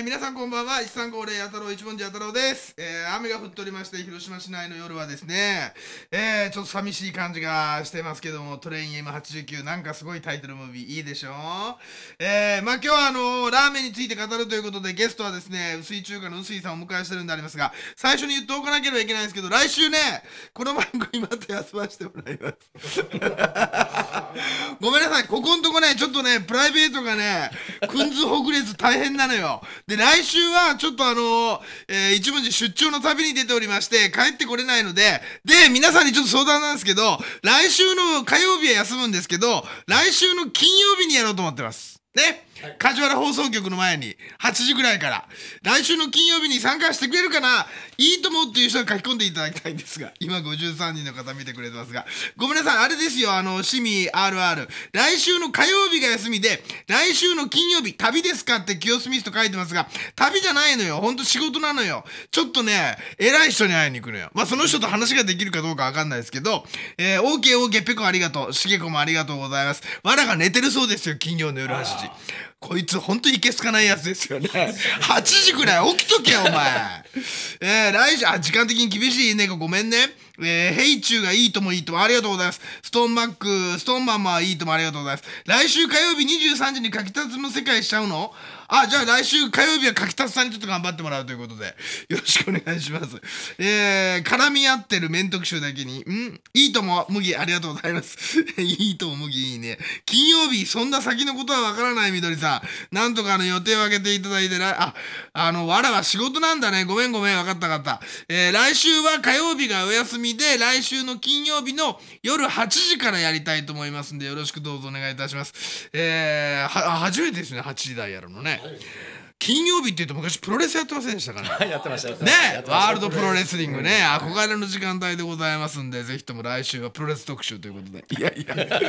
ー、皆さんこんばんは一三五零八太郎一文字八太郎です、えー、雨が降っておりまして広島市内の夜はですね、えー、ちょっと寂しい感じがしてますけどもトレイン M89 なんかすごいタイトルムービーいいでしょえー、まあ今日はあのラーメンについて語るということでゲストはですね薄い中華の薄井さんをお迎えしてるんでありますが最初に言っておかなければいけないんですけど来週ねこの番組また休ませてもらいます ごめんなさいここんとこねちょっとねプライベートがねくんずほぐれず大変なのよで来週は、ちょっとあのえー、一文字出張の旅に出ておりまして、帰ってこれないので、で、皆さんにちょっと相談なんですけど、来週の火曜日は休むんですけど、来週の金曜日にやろうと思ってます。ね。梶原放送局の前に8時ぐらいから来週の金曜日に参加してくれるかないいと思うっていう人が書き込んでいただきたいんですが今53人の方見てくれてますがごめんなさいあれですよあの趣味 RR 来週の火曜日が休みで来週の金曜日旅ですかって清澄と書いてますが旅じゃないのよほんと仕事なのよちょっとね偉い人に会いに行くのよまあその人と話ができるかどうかわかんないですけど、えー、OKOK、ぺこペコありがとうしげこもありがとうございますわらが寝てるそうですよ金曜の夜8時こいつ本当といけすかないやつですよね。8時くらい起きとけよ、お前。えー、来週、あ、時間的に厳しいね。ごめんね。えー、ヘイチューがいいともいいともありがとうございます。ストーンマック、ストーンマンマいいともありがとうございます。来週火曜日23時に書き立つの世界しちゃうのあ、じゃあ来週火曜日は書き立つさんにちょっと頑張ってもらうということで、よろしくお願いします。えー、絡み合ってる面特集だけに、んいいとも麦ありがとうございます。いいとも麦いいね。金曜日、そんな先のことはわからないみどりさん。なんとかあの予定を開げていただいてあ、あの、わらは仕事なんだね。ごめんごめん、わかったわかった。えー、来週は火曜日がお休みみで来週の金曜日の夜8時からやりたいと思いますんでよろしくどうぞお願いいたします。えー、は初めてですね8時台やるのね。はい金曜日って言うと昔プロレスやってませんでしたからやってましたねワールドプロレスリングね憧れの時間帯でございますんでぜひとも来週はプロレス特集ということでいやいや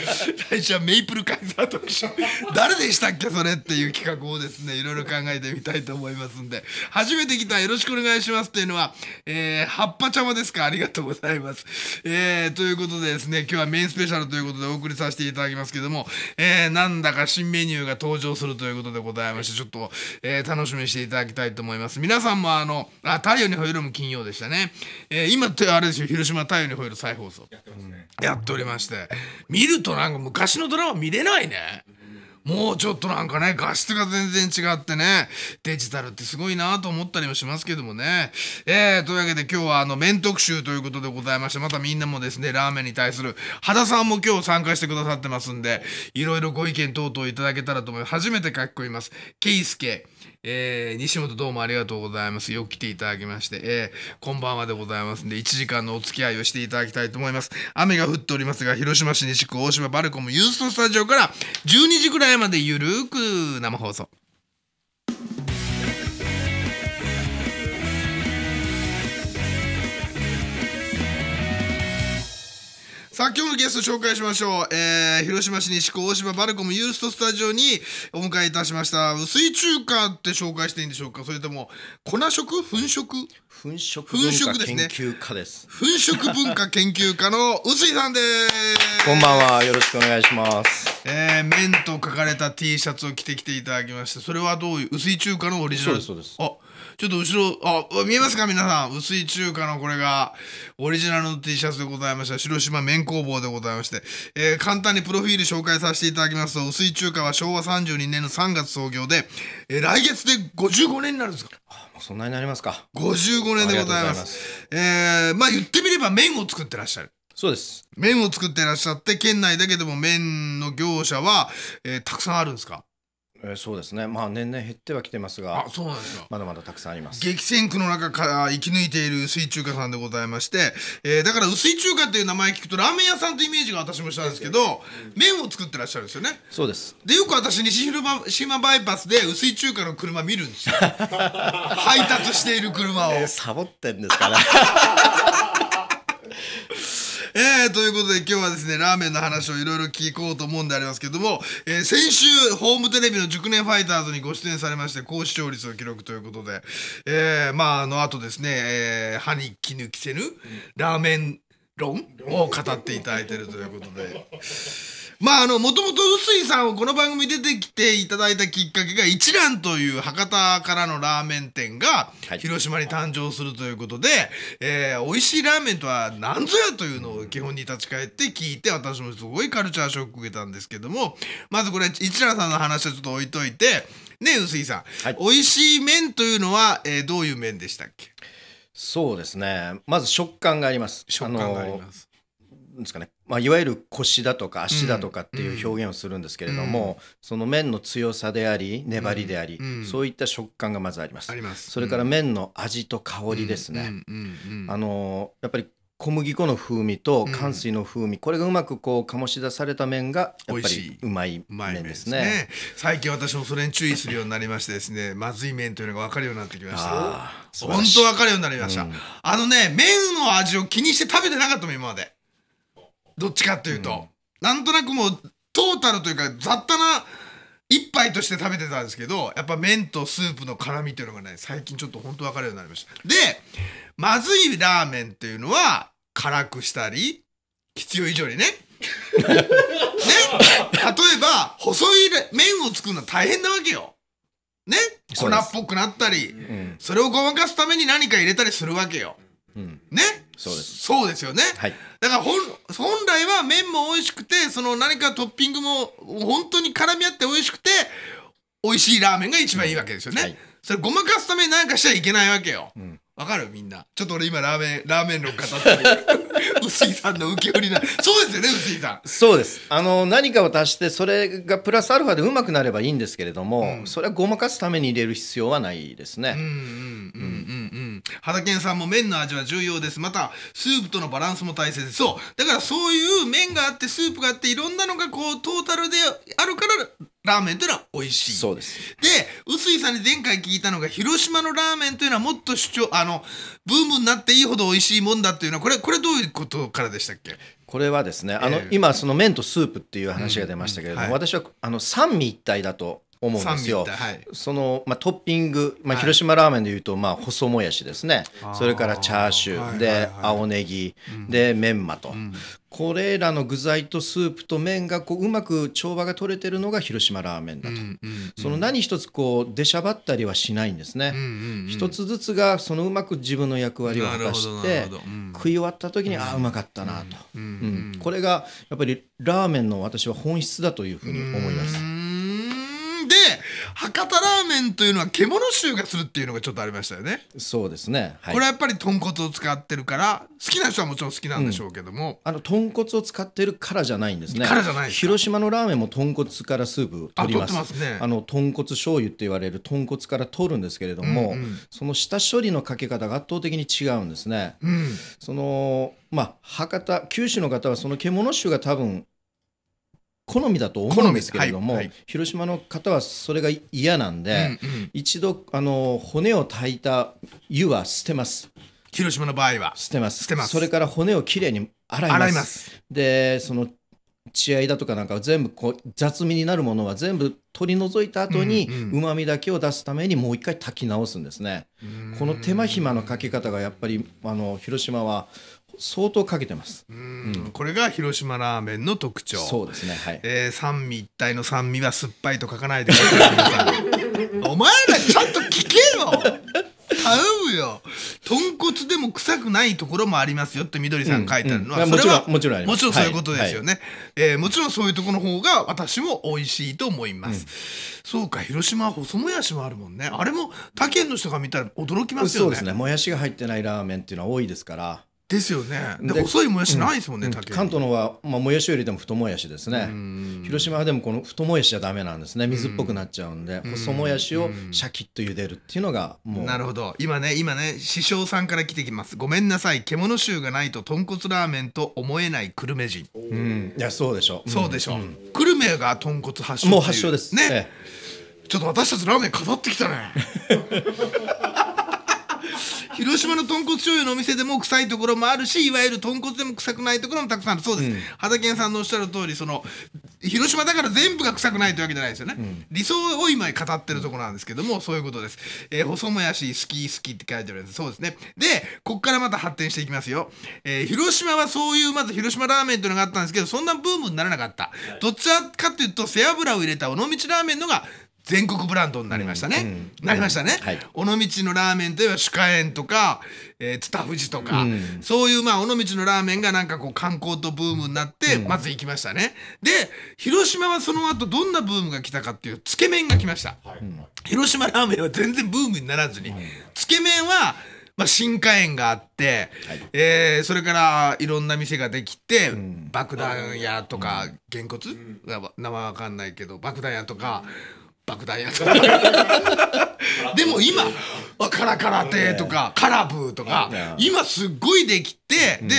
来週はメイプルカイザー特集誰でしたっけそれっていう企画をですねいろいろ考えてみたいと思いますんで初めて来たよろしくお願いしますっていうのは、えー、葉っぱちゃまですかありがとうございます、えー、ということでですね今日はメインスペシャルということでお送りさせていただきますけども、えー、なんだか新メニューが登場するということでございましてちょっと、えーー、楽しみにしていただきたいと思います。皆さんもあの、あ、太陽にほえるも金曜でしたね。えー、今ってあれですよ、広島太陽にほえる再放送。やってますね。やっておりまして。見るとなんか昔のドラマ見れないね。もうちょっとなんかね、画質が全然違ってね、デジタルってすごいなと思ったりもしますけどもね。えー、というわけで今日はあの、面特集ということでございまして、またみんなもですね、ラーメンに対する、田さんも今日参加してくださってますんで、いろいろご意見等々いただけたらと思います。初めて書き込みます。ケイスケ。えー、西本どうもありがとうございます。よく来ていただきまして、えー、こんばんはでございますんで、1時間のお付き合いをしていただきたいと思います。雨が降っておりますが、広島市西区大島バルコムユーストスタジオから12時ぐらいまでゆるーく生放送。さあ、今日のゲスト紹介しましょう。えー、広島市西区大島バルコムユーストスタジオにお迎えいたしました。水中華って紹介していいんでしょうかそれとも、粉食粉食粉食文化研究家です。粉食文化研究家の臼井さんです。こんばんは。よろしくお願いします。えー、麺と書かれた T シャツを着てきていただきました。それはどういう、薄井中華のオリジナルそうです、そうです。あちょっと後ろ、あ、見えますか皆さん。薄い中華のこれが、オリジナルの T シャツでございました。広島麺工房でございまして。えー、簡単にプロフィール紹介させていただきますと、薄い中華は昭和32年の3月創業で、えー、来月で55年になるんですかもうそんなになりますか。55年でございます。ますえー、まあ言ってみれば麺を作ってらっしゃる。そうです。麺を作ってらっしゃって、県内だけでも麺の業者は、えー、たくさんあるんですかえー、そうですね、まあ、年々減ってはきてますがあそうなんですよまだまだたくさんあります激戦区の中から生き抜いている水中華さんでございまして、えー、だから薄い中華っていう名前聞くとラーメン屋さんというイメージが私もしたんですけど、麺を作ってらっしゃるんですよねそうですでよく私西島バイパスで薄い中華の車見るんですよ 配達している車を、えー、サボってんですかねえー、ということで今日はですね、ラーメンの話をいろいろ聞こうと思うんでありますけども、えー、先週、ホームテレビの熟年ファイターズにご出演されまして、高視聴率を記録ということで、えー、まあ、あの後ですね、えー、歯に衣着せぬ、ラーメン論を語っていただいてるということで。まあ、あの、もともと臼井さんをこの番組出てきていただいたきっかけが、一蘭という博多からのラーメン店が、広島に誕生するということで、はい、えー、美味しいラーメンとは何ぞやというのを基本に立ち返って聞いて、私もすごいカルチャーショック受けたんですけども、まずこれ、一蘭さんの話はちょっと置いといて、ね、臼井さん、はい、美味しい麺というのは、えー、どういう麺でしたっけそうですね。まず食感があります。食感があります。ですかね。まあ、いわゆる腰だとか足だとかっていう表現をするんですけれども、うんその麺の強さであり粘りであり、うん、そういった食感がまずあります。ますそれから麺の味と香りですね。あのやっぱり小麦粉の風味と乾水の風味、うん、これがうまくこう醸し出された麺がやっぱりうまい麺ですね、ね、最近私もそれに注意するようになりましてですねまずい麺というのが分かるようになってきました本当分かるようになりました、うん、あのね麺の味を気にして食べてなかったもん今までどっちかっていうと、うん、なんとなくもうトータルというか雑多な一杯として食べてたんですけどやっぱ麺とスープの辛みっていうのがね最近ちょっと本当分かるようになりましたでまずいラーメンっていうのは辛くしたり必要以上にね ね例えば細い麺を作るのは大変なわけよね粉っぽくなったり、うん、それをごまかすために何か入れたりするわけよ、うん、ねそうですそうですよね、はい、だから本来は麺も美味しくてその何かトッピングも本当に絡み合って美味しくて美味しいラーメンが一番いいわけですよね、はい、それごまかすために何かしちゃいけないわけよわ、うん、かるみんなちょっと俺今ラーメンラーメン論語って 薄井さんの受け売りなそうですよね薄井さんそうですあの何かを足してそれがプラスアルファでうまくなればいいんですけれども、うん、それはごまかすために入れる必要はないですねうんうんうんうんうん畑さんも麺の味は重要ですまたスープとのバランスも大切そうだからそういう麺があってスープがあっていろんなのがこうトータルであるからラーメンというのは美味しい。そうです。で、臼井さんに前回聞いたのが、広島のラーメンというのはもっと主張、あの、ブームになっていいほど美味しいもんだというのは、これ、これどういうことからでしたっけこれはですねあの、今その麺とスープっていう話が出ましたけれども、うんはい、私はあの三位一体だと思うんですよ。はい、その、まあ、トッピング、まあ、広島ラーメンでいうと、まあ、細もやしですね、それからチャーシューで、はいはいはい、青ネギ、うん、でメンマと、うん、これらの具材とスープと麺がこううまく調和が取れてるのが広島ラーメンだと、うんうんうん、その何一つこう出しゃばったりはしないんですね、うんうんうん、一つずつがそのうまく自分の役割を果たして、食い終わった時に、ああうまかったなと、これがやっぱりラーメンの私は本質だというふうに思います。博多ラーメンというのは獣臭がするっていうのがちょっとありましたよねそうですね、はい、これはやっぱり豚骨を使ってるから好きな人はもちろん好きなんでしょうけども、うん、あの豚骨を使ってるからじゃないんですねからじゃない広島のラーメンも豚骨からスープ取りますあますねあの豚骨醤油って言われる豚骨から取るんですけれども、うんうん、その下処理のかけ方が圧倒的に違うんですね、うん、そのまあ、博多九州の方はその獣臭が多分好みだと思うんですけれども、はいはい、広島の方はそれが嫌なんで、うんうん、一度あの骨を炊いた湯は捨てます広島の場合は捨てます捨てますそれから骨をきれいに洗います洗いますでその血合いだとかなんか全部こう雑味になるものは全部取り除いた後にうまみだけを出すためにもう一回炊き直すんですね、うんうん、この手間暇のかけ方がやっぱりあの広島は相当かけてます、うん、これが広島ラーメンの特徴そうですね、はいえー、三味一体の酸味は酸っぱいと書かないでくださいお前らちゃんと聞けよ頼むよ豚骨でも臭くないところもありますよってみどりさん書いてあるのは、うんうん、それはもちろんもちろんそういうことですよね、はい、えー、もちろんそういうところの方が私も美味しいと思います、うん、そうか広島は細もやしもあるもんねあれも他県の人が見たら驚きますよねそうですねもやしが入ってないラーメンっていうのは多いですからですよね。で細いもやしないですもんね、うん、関東のは、まあ、もやしよりでも太もやしですね。広島はでもこの太もやしじゃダメなんですね。水っぽくなっちゃうんで、うん、細もやしをシャキッと茹でるっていうのがもう。なるほど。今ね、今ね、師匠さんから来てきます。ごめんなさい。獣臭がないと豚骨ラーメンと思えない久留米人。うん、いや、そうでしょう。そうでしょう。うん、久留米が豚骨発祥もう発祥です。ね。ええ、ちょっと私たちラーメン飾ってきたね。広島の豚骨醤油のお店でも臭いところもあるしいわゆる豚骨でも臭くないところもたくさんあるそうです、うん、畑健さんのおっしゃる通りその広島だから全部が臭くないというわけじゃないですよね、うん、理想を今語ってるところなんですけどもそういうことです、えー、細もやし好き好きって書いてあるやつそうですねでこっからまた発展していきますよ、えー、広島はそういうまず広島ラーメンというのがあったんですけどそんなブームにならなかった、どっちかっていうと背脂を入れた尾道ラーメンのが全国ブランドになりましたね、なりましたね、尾道のラーメンといえば主家園とか、えー、津田富士とか、そういうまあ尾道のラーメンがなんかこう観光とブームになって、まず行きましたねで広島はその後どんなブームが来たかっていうつけ麺が来ました、広島ラーメンは全然ブームにならずに、つけ麺はまあ、新火園があって、はい、えー、それからいろんな店ができて、うん、爆弾屋とか、げ、うんこつ、うん、名前わかんないけど爆弾屋とか、爆弾やった でも今カラテ」とかカラブーとか今すっごいできて、うん、で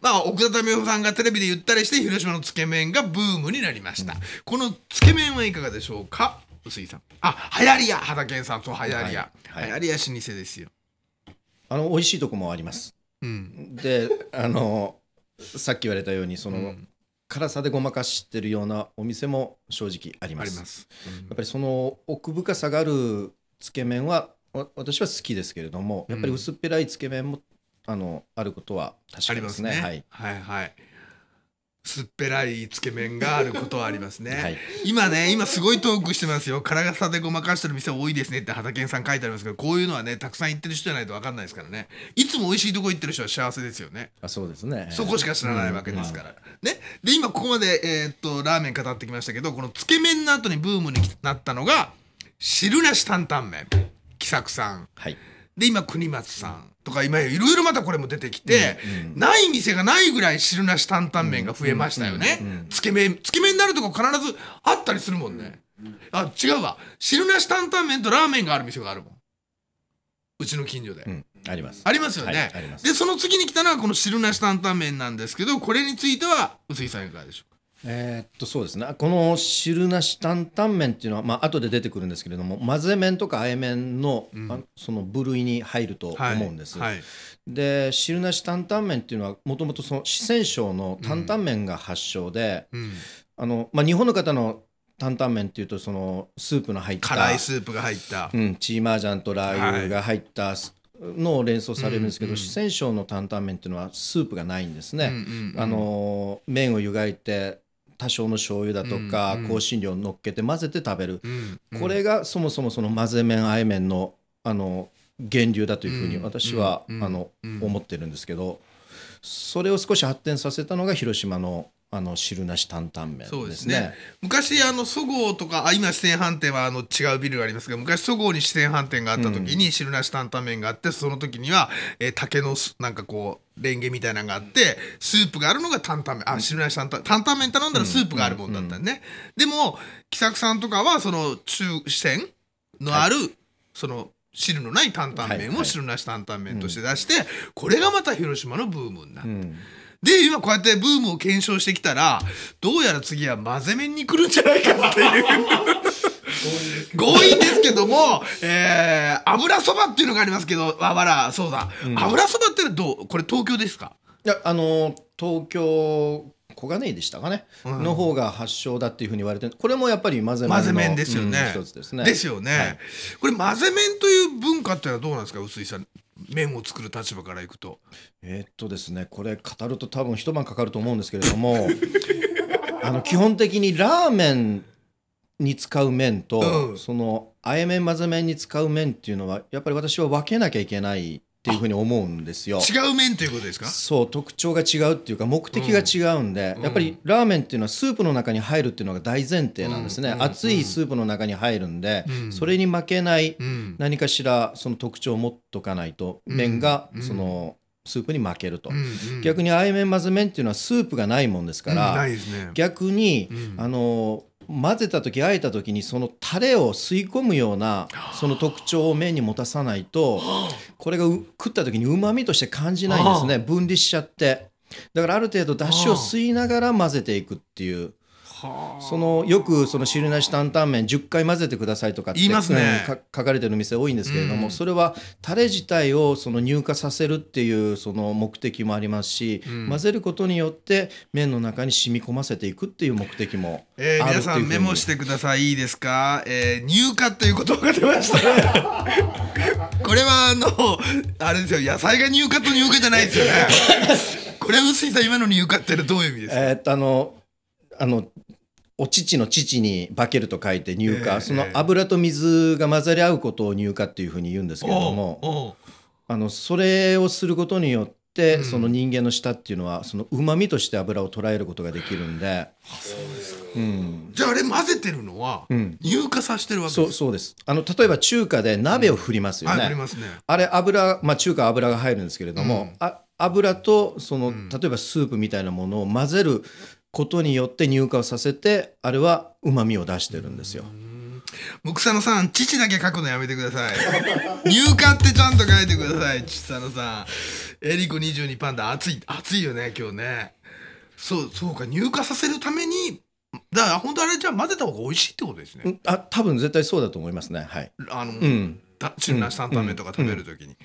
まあ、奥田民生さんがテレビで言ったりして広島のつけ麺がブームになりました、うん、このつけ麺はいかがでしょうか薄井さんあはやりや畑健さんとはやりやはやりや老舗ですよあの美味しいとこもあります、うん、であのさっき言われたようにその、うん辛さでごまかしてるようなお店も正直あります。ますうん、やっぱりその奥深さがあるつけ麺は私は好きですけれどもやっぱり薄っぺらいつけ麺も、うん、あのあることは確かですね。すねはい、はいはいすっぺらいつけ麺があることはありますね、はい、今ね今すごいトークしてますよ辛さでごまかしてる店多いですねって畑健さん書いてありますけどこういうのはねたくさん行ってる人じゃないと分かんないですからねいつも美味しいとこ行ってる人は幸せですよねあそうですねそこしか知らないわけですから、うんうん、ねで今ここまで、えー、っとラーメン語ってきましたけどこのつけ麺の後にブームになったのが汁なし担々麺喜作さん、はい、で今国松さんとか今いろいろまたこれも出てきて、うんうん、ない店がないぐらい汁なし担々麺が増えましたよね、つけ麺つけ麺になるとこ必ずあったりするもんね、あ違うわ汁なし担々麺とラーメンがある店があるもんうちの近所で、うん、ありますありますよね、はい、でその次に来たのはこの汁なし担々麺なんですけどこれについては臼井さんいかがでしょうかえー、っとそうですねこの汁なし担々麺っていうのは、まあ後で出てくるんですけれども混ぜ麺とかあえ麺のうん、あその部類に入ると思うんです。はいはい、で汁なし担々麺っていうのはもともと四川省の担々麺が発祥で、うんうん、あのまあ、日本の方の担々麺っていうとそのスープの入った辛いスープが入った、うん、チーマージャンとラー油が入った、はいの連想されるんですけど、うんうん、四川省の担々麺っていうのはスープがないんですね、うんうんうん、あの麺を湯がいて多少の醤油だとか、香辛料乗っけて混ぜて食べる、これがそもそもその混ぜ麺あえ麺のあの源流だというふうに私は、あの思ってるんですけどそれを少し発展させたのが広島のあの汁なし担々麺、そうですね昔あのそごうとかあ今四川飯店はあの違うビルがありますが昔そごうに四川飯店があった時に汁なし担々麺があって、うん、その時には、えー、竹のなんかこうレンゲみたいなのがあってスープがあるのが担々麺あ汁なし担々担々麺頼んだらスープがあるもんだったね、でも喜作さんとかはその中四川のある、はい、その汁のない担々麺を汁なし担々麺として出して、はいはい、これがまた広島のブームになった。うんで、今こうやってブームを検証してきたら、どうやら次は混ぜ麺に来るんじゃないかっていう強引ですけども、えー、油そばっていうのがありますけど、わわら、そうだ、うん、油そばってどう、これ東京ですかいや、あの、東京、小金井でしたかね、うん、の方が発祥だっていうふうに言われてこれもやっぱり混ぜ麺ですよね、うん、一つですね。ですよね、はい、これ混ぜ麺という文化ってのはどうなんですか臼井さん面を作る立場からいくと。えー、っとですねこれ語ると多分一晩かかると思うんですけれども あの基本的にラーメンに使う麺と、うん、そのあえ麺混ぜ麺に使う麺っていうのはやっぱり私は分けなきゃいけないっていうふうに思うんですよ。違う麺ということですかそう特徴が違うっていうか目的が違うんで、うん、やっぱりラーメンっていうのはスープの中に入るっていうのが大前提なんですね、うん、熱いスープの中に入るんで、うん、それに負けない何かしらその特徴を持っとかないと麺がその。スープに負けると、うんうん、逆にあいめんまず麺っていうのはスープがないもんですから、うんね、逆に、あの混ぜた時あえた時にそのタレを吸い込むようなその特徴を麺に持たさないとこれが食った時にうまみとして感じないんですね分離しちゃってだからある程度だしを吸いながら混ぜていくっていうそのよくその汁なし担々麺10回混ぜてくださいとかって言いますね、書かれてる店多いんですけれども、うん、それはタレ自体をその乳化させるっていうその目的もありますし、うん、混ぜることによって麺の中に染み込ませていくっていう目的もあるえ皆さんメモしてくださいいいですか、えー、乳化という言葉が出ました これはあのあれですよ野菜が乳化と乳化じゃないですよねこれ臼井さん今の乳化ってどういう意味ですかえっとあのあのお乳の乳に化けると書いて乳化、えー、その油と水が混ざり合うことを乳化っていうふうに言うんですけれどもあのそれをすることによって、うん、その人間の舌っていうのはその旨まみとして油を捉えることができるんでそうですか、じゃああれ混ぜてるのは乳化させてるわけですか、うん、そうですあの例えば中華で鍋を振りますよねうんはい、ねあれ油、まあ、中華油が入るんですけれども、あ油とその、例えばスープみたいなものを混ぜることによって乳化をさせてあれは旨みを出してるんですよ。木佐野さん父だけ書くのやめてください 入荷ってちゃんと書いてください父佐野さんえりこ22パンダ熱い熱いよね今日ねそうそうか入荷させるためにだから本当あれじゃあ混ぜた方が美味しいってことですねあ多分絶対そうだと思いますねはいあの、うん、中華三段目とか食べるときに、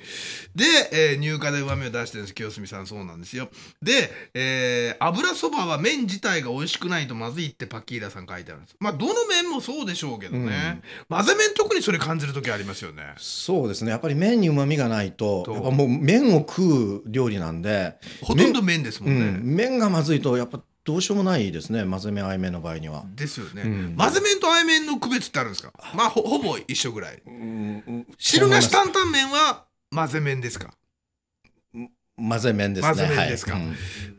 で、えー、乳化で旨味を出してるんです清澄さんそうなんですよで、えー、油そばは麺自体が美味しくないとまずいってパッキーダさん書いてあるんですまあどの麺もそうでしょうけどね、うん、混ぜ麺特にそれ感じる時ありますよねそうですねやっぱり麺に旨味がないとやっぱもう麺を食う料理なんでほとんど麺ですもんね、うん、麺がまずいとやっぱどうしようもないですね混ぜ麺あい麺の場合にはですよね、うん、混ぜ麺とあい麺の区別ってあるんですかまあほほぼ一緒ぐらい、うんう汁なし担々麺は混ぜ麺ですか混ぜ麺ですね。混ぜ麺ですか。はい、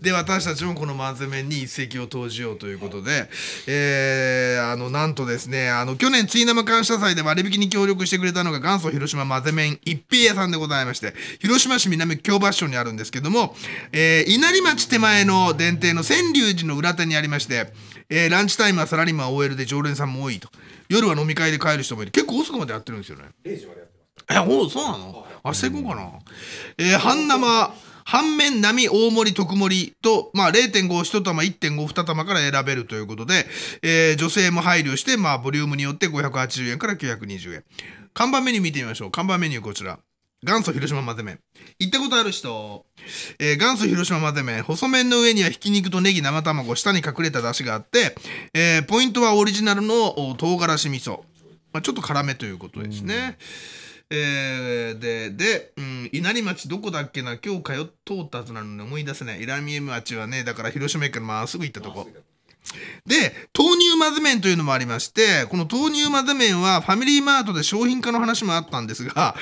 で私たちもこの混ぜ麺に一石を投じようということで、はい、えあの、なんとですね、あの、去年、ついなま感謝祭で割引に協力してくれたのが元祖広島混ぜ麺一平屋さんでございまして、広島市南京橋町にあるんですけども、えー、稲荷町手前の電停の川柳寺の裏手にありまして、えー、ランチタイムはサラリーマン OL で常連さんも多いと。夜は飲み会で帰る人もいる。結構遅くまでやってるんですよね。え、おそうなの明日行こうかな。えー、半生、半面並大盛り特盛りと、まあ、0.51玉1.52玉から選べるということで、えー、女性も配慮して、まあ、ボリュームによって580円から920円看板メニュー見てみましょう看板メニューこちら元祖広島混ぜ麺。行ったことある人、えー、元祖広島混ぜ麺。細麺の上にはひき肉とネギ、生卵、下に隠れた出汁があって、えー、ポイントはオリジナルの唐辛子味噌。まあ、ちょっと辛めということですね。うんえー、で、で、うん、稲荷町どこだっけな今日通ったはずなのに思い出せない。稲荷町はね、だから広島駅からまっすぐ行ったとこ。で、豆乳混ぜ麺というのもありまして、この豆乳混ぜ麺はファミリーマートで商品化の話もあったんですが、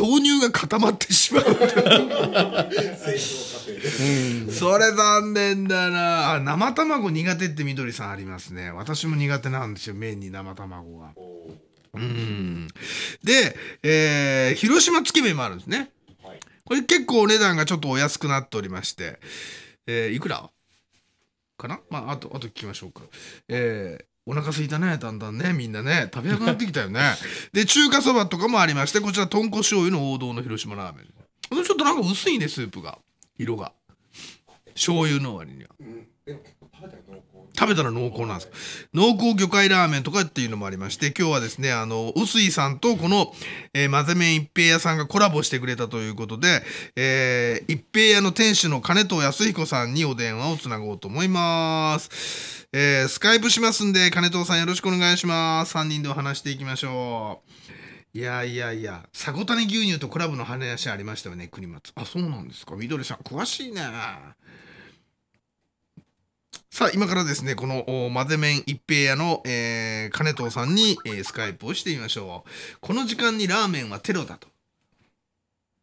豆乳が固まってしまう。それ残念だな生卵苦手ってみどりさんありますね。私も苦手なんですよ、麺に生卵が。うん。で、えー、広島つけ麺もあるんですね。これ結構お値段がちょっとお安くなっておりまして、えー、いくらかなまあ、あと、あと聞きましょうか。えー、お腹すいたね、だんだんね、みんなね、食べなくなってきたよね。で、中華そばとかもありまして、こちら、豚骨醤油の王道の広島ラーメン。ちょっとなんか薄いね、スープが。色が。醤油の割には。うん、でも結構食べたけど、食べたら濃厚なんです濃厚魚介ラーメンとかっていうのもありまして今日はですねあの薄井さんとこの、えー、混ぜ麺一平屋さんがコラボしてくれたということで、えー、一平屋の店主の金藤康彦さんにお電話をつなごうと思います、えー、スカイプしますんで金藤さんよろしくお願いします3人でお話していきましょういやいやいや、タニ牛乳とコラボの話ありましたよね、国松。あ、そうなんですか。緑さん、詳しいね。さあ、今からですね、このまぜ麺一平屋の、えー、金藤さんに、えー、スカイプをしてみましょう。この時間にラーメンはテロだと。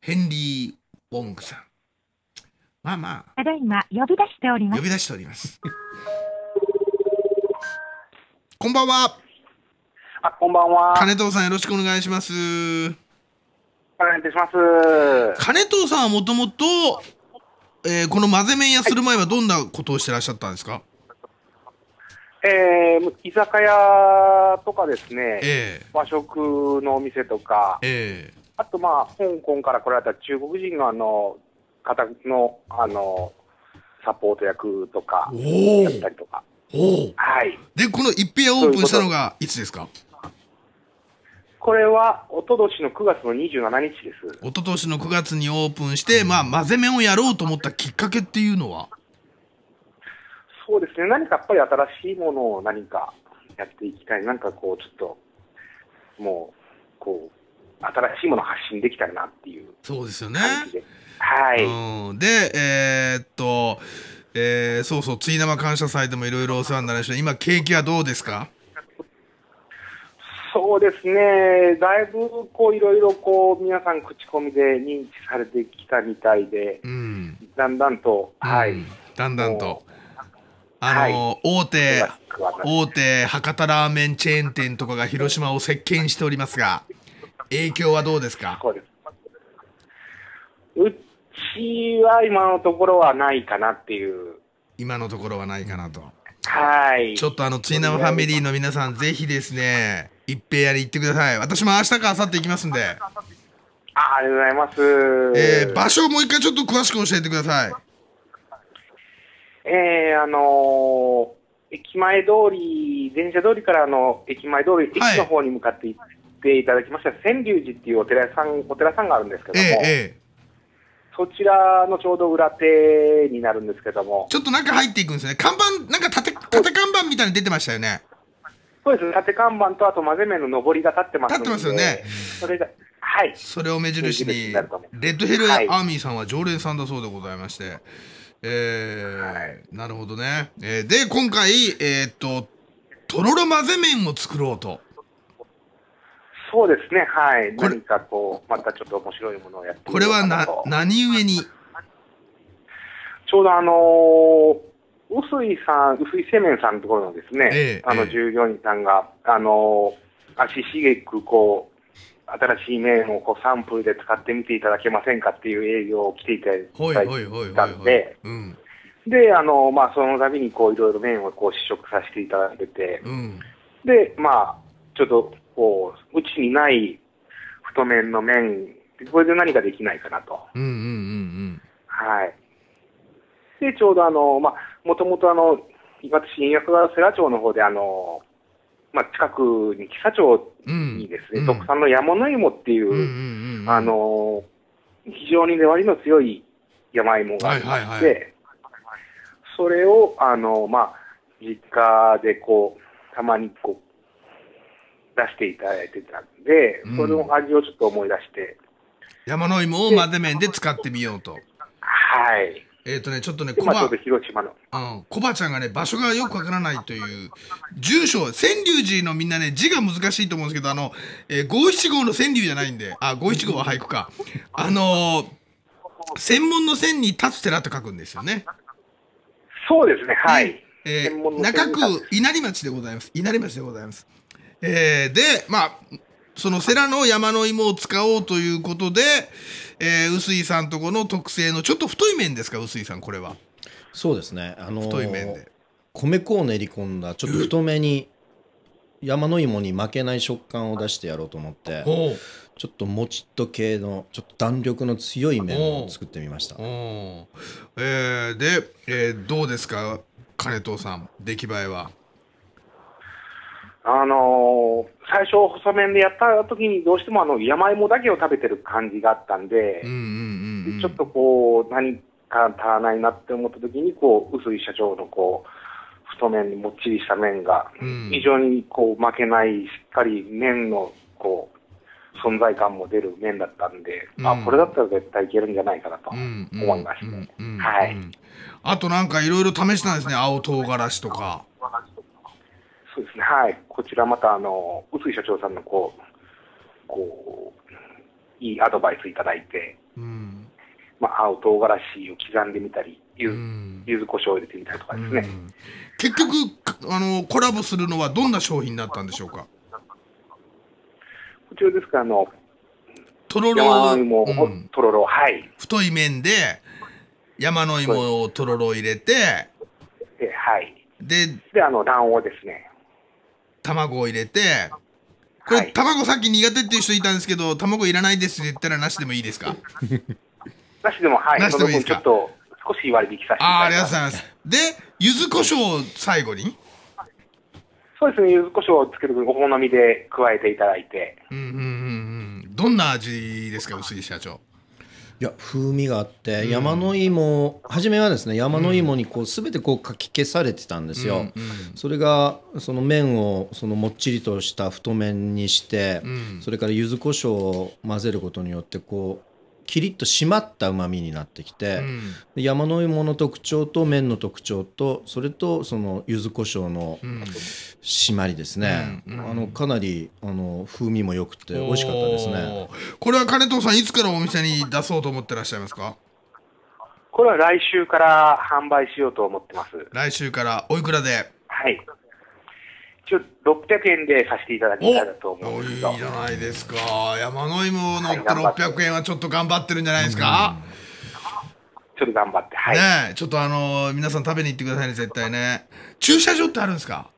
ヘンリー・ウォングさん。まあまあ。ただいま、呼び出しております。呼び出しております。こんばんは。あ、こんばんは。金藤さん、よろしくお願いします。お願いいたします。金藤さんはもともと、えー、この混ぜ麺屋する前はどんなことをしてらっしゃったんですか、えー、居酒屋とかですね、えー、和食のお店とか、えー、あと、まあ、香港から来られた中国人のあの方のあのサポート役とかやったりとか。はい、で、この一平オープンしたのがいつですかううこれは、おととしの9月の27日です。おととしの9月にオープンして、まあ、混ぜ麺をやろうと思ったきっかけっていうのはそうですね、何かやっぱり新しいものを何かやっていきたい、なんかこう、ちょっと、もう、こう、新しいものを発信できたらなっていう。そうですよね。はい。うん、で、えー、っと、えー、そうそう、ついなま感謝祭でもいろいろお世話になりました今、景気はどうですかそうですね、だいぶこういろいろこう皆さん、口コミで認知されてきたみたいで、うん、だんだんと、うん、だんだんと、あの、はい、大手、大手博多ラーメンチェーン店とかが広島を席巻しておりますが、影響はどうですかうちは今のところはないかなっていう。今のところはないかなと。はい。ちょっとあの、ツイナムファミリーの皆さん、ぜひですね、一平屋に行ってください。私も明日か明後日行きますんで。あありがとうございます。えー、場所をもう一回ちょっと詳しく教えてください。えー、あのー、駅前通り、電車通りからの駅前通り、駅の方に向かって行っていただきました、はい、川柳寺っていうお寺さんお寺さんがあるんですけども、えー、そちらのちょうど裏手になるんですけども。ちょっと中入っていくんですね。看板、なんか立縦看板みたいに出てましたよね。そうですね、縦看板とあと混ぜ麺の上りが立ってます立ってますよね。それがはい、それを目印に、レッドヘルアーミーさんは常連さんだそうでございまして、はい、えー、なるほどね。えー、で、今回、えー、っと、とろろ混ぜ麺を作ろうと。そうですね、はい。何かこう、またちょっと面白いものをやってこれはな、何故にちょうどあのー臼井さん、臼井製麺さんのところのですね、えあの従業員さんが、え、あの足しげくこう、新しい麺をこうサンプルで使ってみていただけませんかっていう営業を来ていただいたんで、で、あのまあ、その度にこういろいろ麺をこう試食させていただいてて、うん、で、まあ、ちょっとこう、うちにない太麺の麺、これで何かできないかなと。うんうんうんうん、はい。で、ちょうどあの、まあ、もともとあの、私、新薬川世羅町の方で、あの、まあ、近くに、木佐町にですね、うん、特産の山の芋っていう、あの、非常に粘りの強い山芋があって、はいはいはい、それを、あの、まあ、実家でこう、たまにこう、出していただいてたんで、それの味をちょっと思い出して。山の芋を混ぜ麺で使ってみようと。はい。えっ、ー、とね、ちょっとね、小葉、広島ちゃんがね、場所がよくわからないという、住所、川柳寺のみんなね、字が難しいと思うんですけど、あの、えー、五七五の川柳じゃないんで、あ、五七五は俳句か。あのー、専門の線に立つ寺と書くんですよね。そうですね、はい。えー、中区稲荷町でございます。稲荷町でございます。えー、で、まあ、その世良の山の芋を使おうということで、えー、臼井さんとこの特製のちょっと太い麺ですか臼井さんこれはそうですね、あのー、太い麺で米粉を練り込んだちょっと太めに山の芋に負けない食感を出してやろうと思ってちょっともちっと系のちょっと弾力の強い麺を作ってみました、えー、で、えー、どうですか金藤さん出来栄えはあのー、最初、細麺でやった時に、どうしてもあの山芋だけを食べてる感じがあったんで、ちょっとこう、何か足らないなって思った時に、こう、臼井社長のこう、太麺、にもっちりした麺が、非常にこう、負けない、しっかり麺の、こう、存在感も出る麺だったんで、うん、あこれだったら絶対いけるんじゃないかなと思いまして、はい。あとなんかいろいろ試したんですね、青唐辛子とか。そうですね、はい、こちらまた、あの、臼井社長さんのこう、こう、いいアドバイスいただいて、うん、まあ、青唐辛子を刻んでみたり、ゆず、うん、柚子胡椒を入れてみたりとかですね。うん、結局、あの、コラボするのはどんな商品だったんでしょうかこちらですか、あの、とろろ、芋、とろろ、はい。太い麺で、山の芋をとろろ入れて、で、はい。で、であの卵黄ですね。卵を入れて、これ、はい、卵さっき苦手っていう人いたんですけど、卵いらないですって言ったらなしでもいいですか なしでも、はい。なしでもいいですかちょっと、少し割引させていただきます。あありがとうございます。で、柚子胡椒を最後にそうですね、柚子胡椒をつけるお好みで加えていただいて。うんうんうんうん。どんな味ですか、薄井社長。いや風味があって、うん、山の芋初めはですね山の芋にこう全てこうかき消されてたんですよ、うんうん、それがその麺をそのもっちりとした太麺にして、うん、それから柚子胡椒を混ぜることによってこうキリッと締まったうまみになってきて、うん、山の芋の特徴と麺の特徴とそれとその柚子胡椒の締まりですね、うんうん、あのかなりあの風味も良くて美味しかったですねこれは金藤さんいつからお店に出そうと思ってらっしゃいますかこれは来週から販売しようと思ってます来週からおいくらではい一応600円でさせていただきたいと思うんすいいじゃないですか山の芋乗った600円はちょっと頑張ってるんじゃないですか、ちょっと頑張って、はい、ねちょっとあのー皆さん食べに行ってくださいね絶対ね駐車場ってあるんですか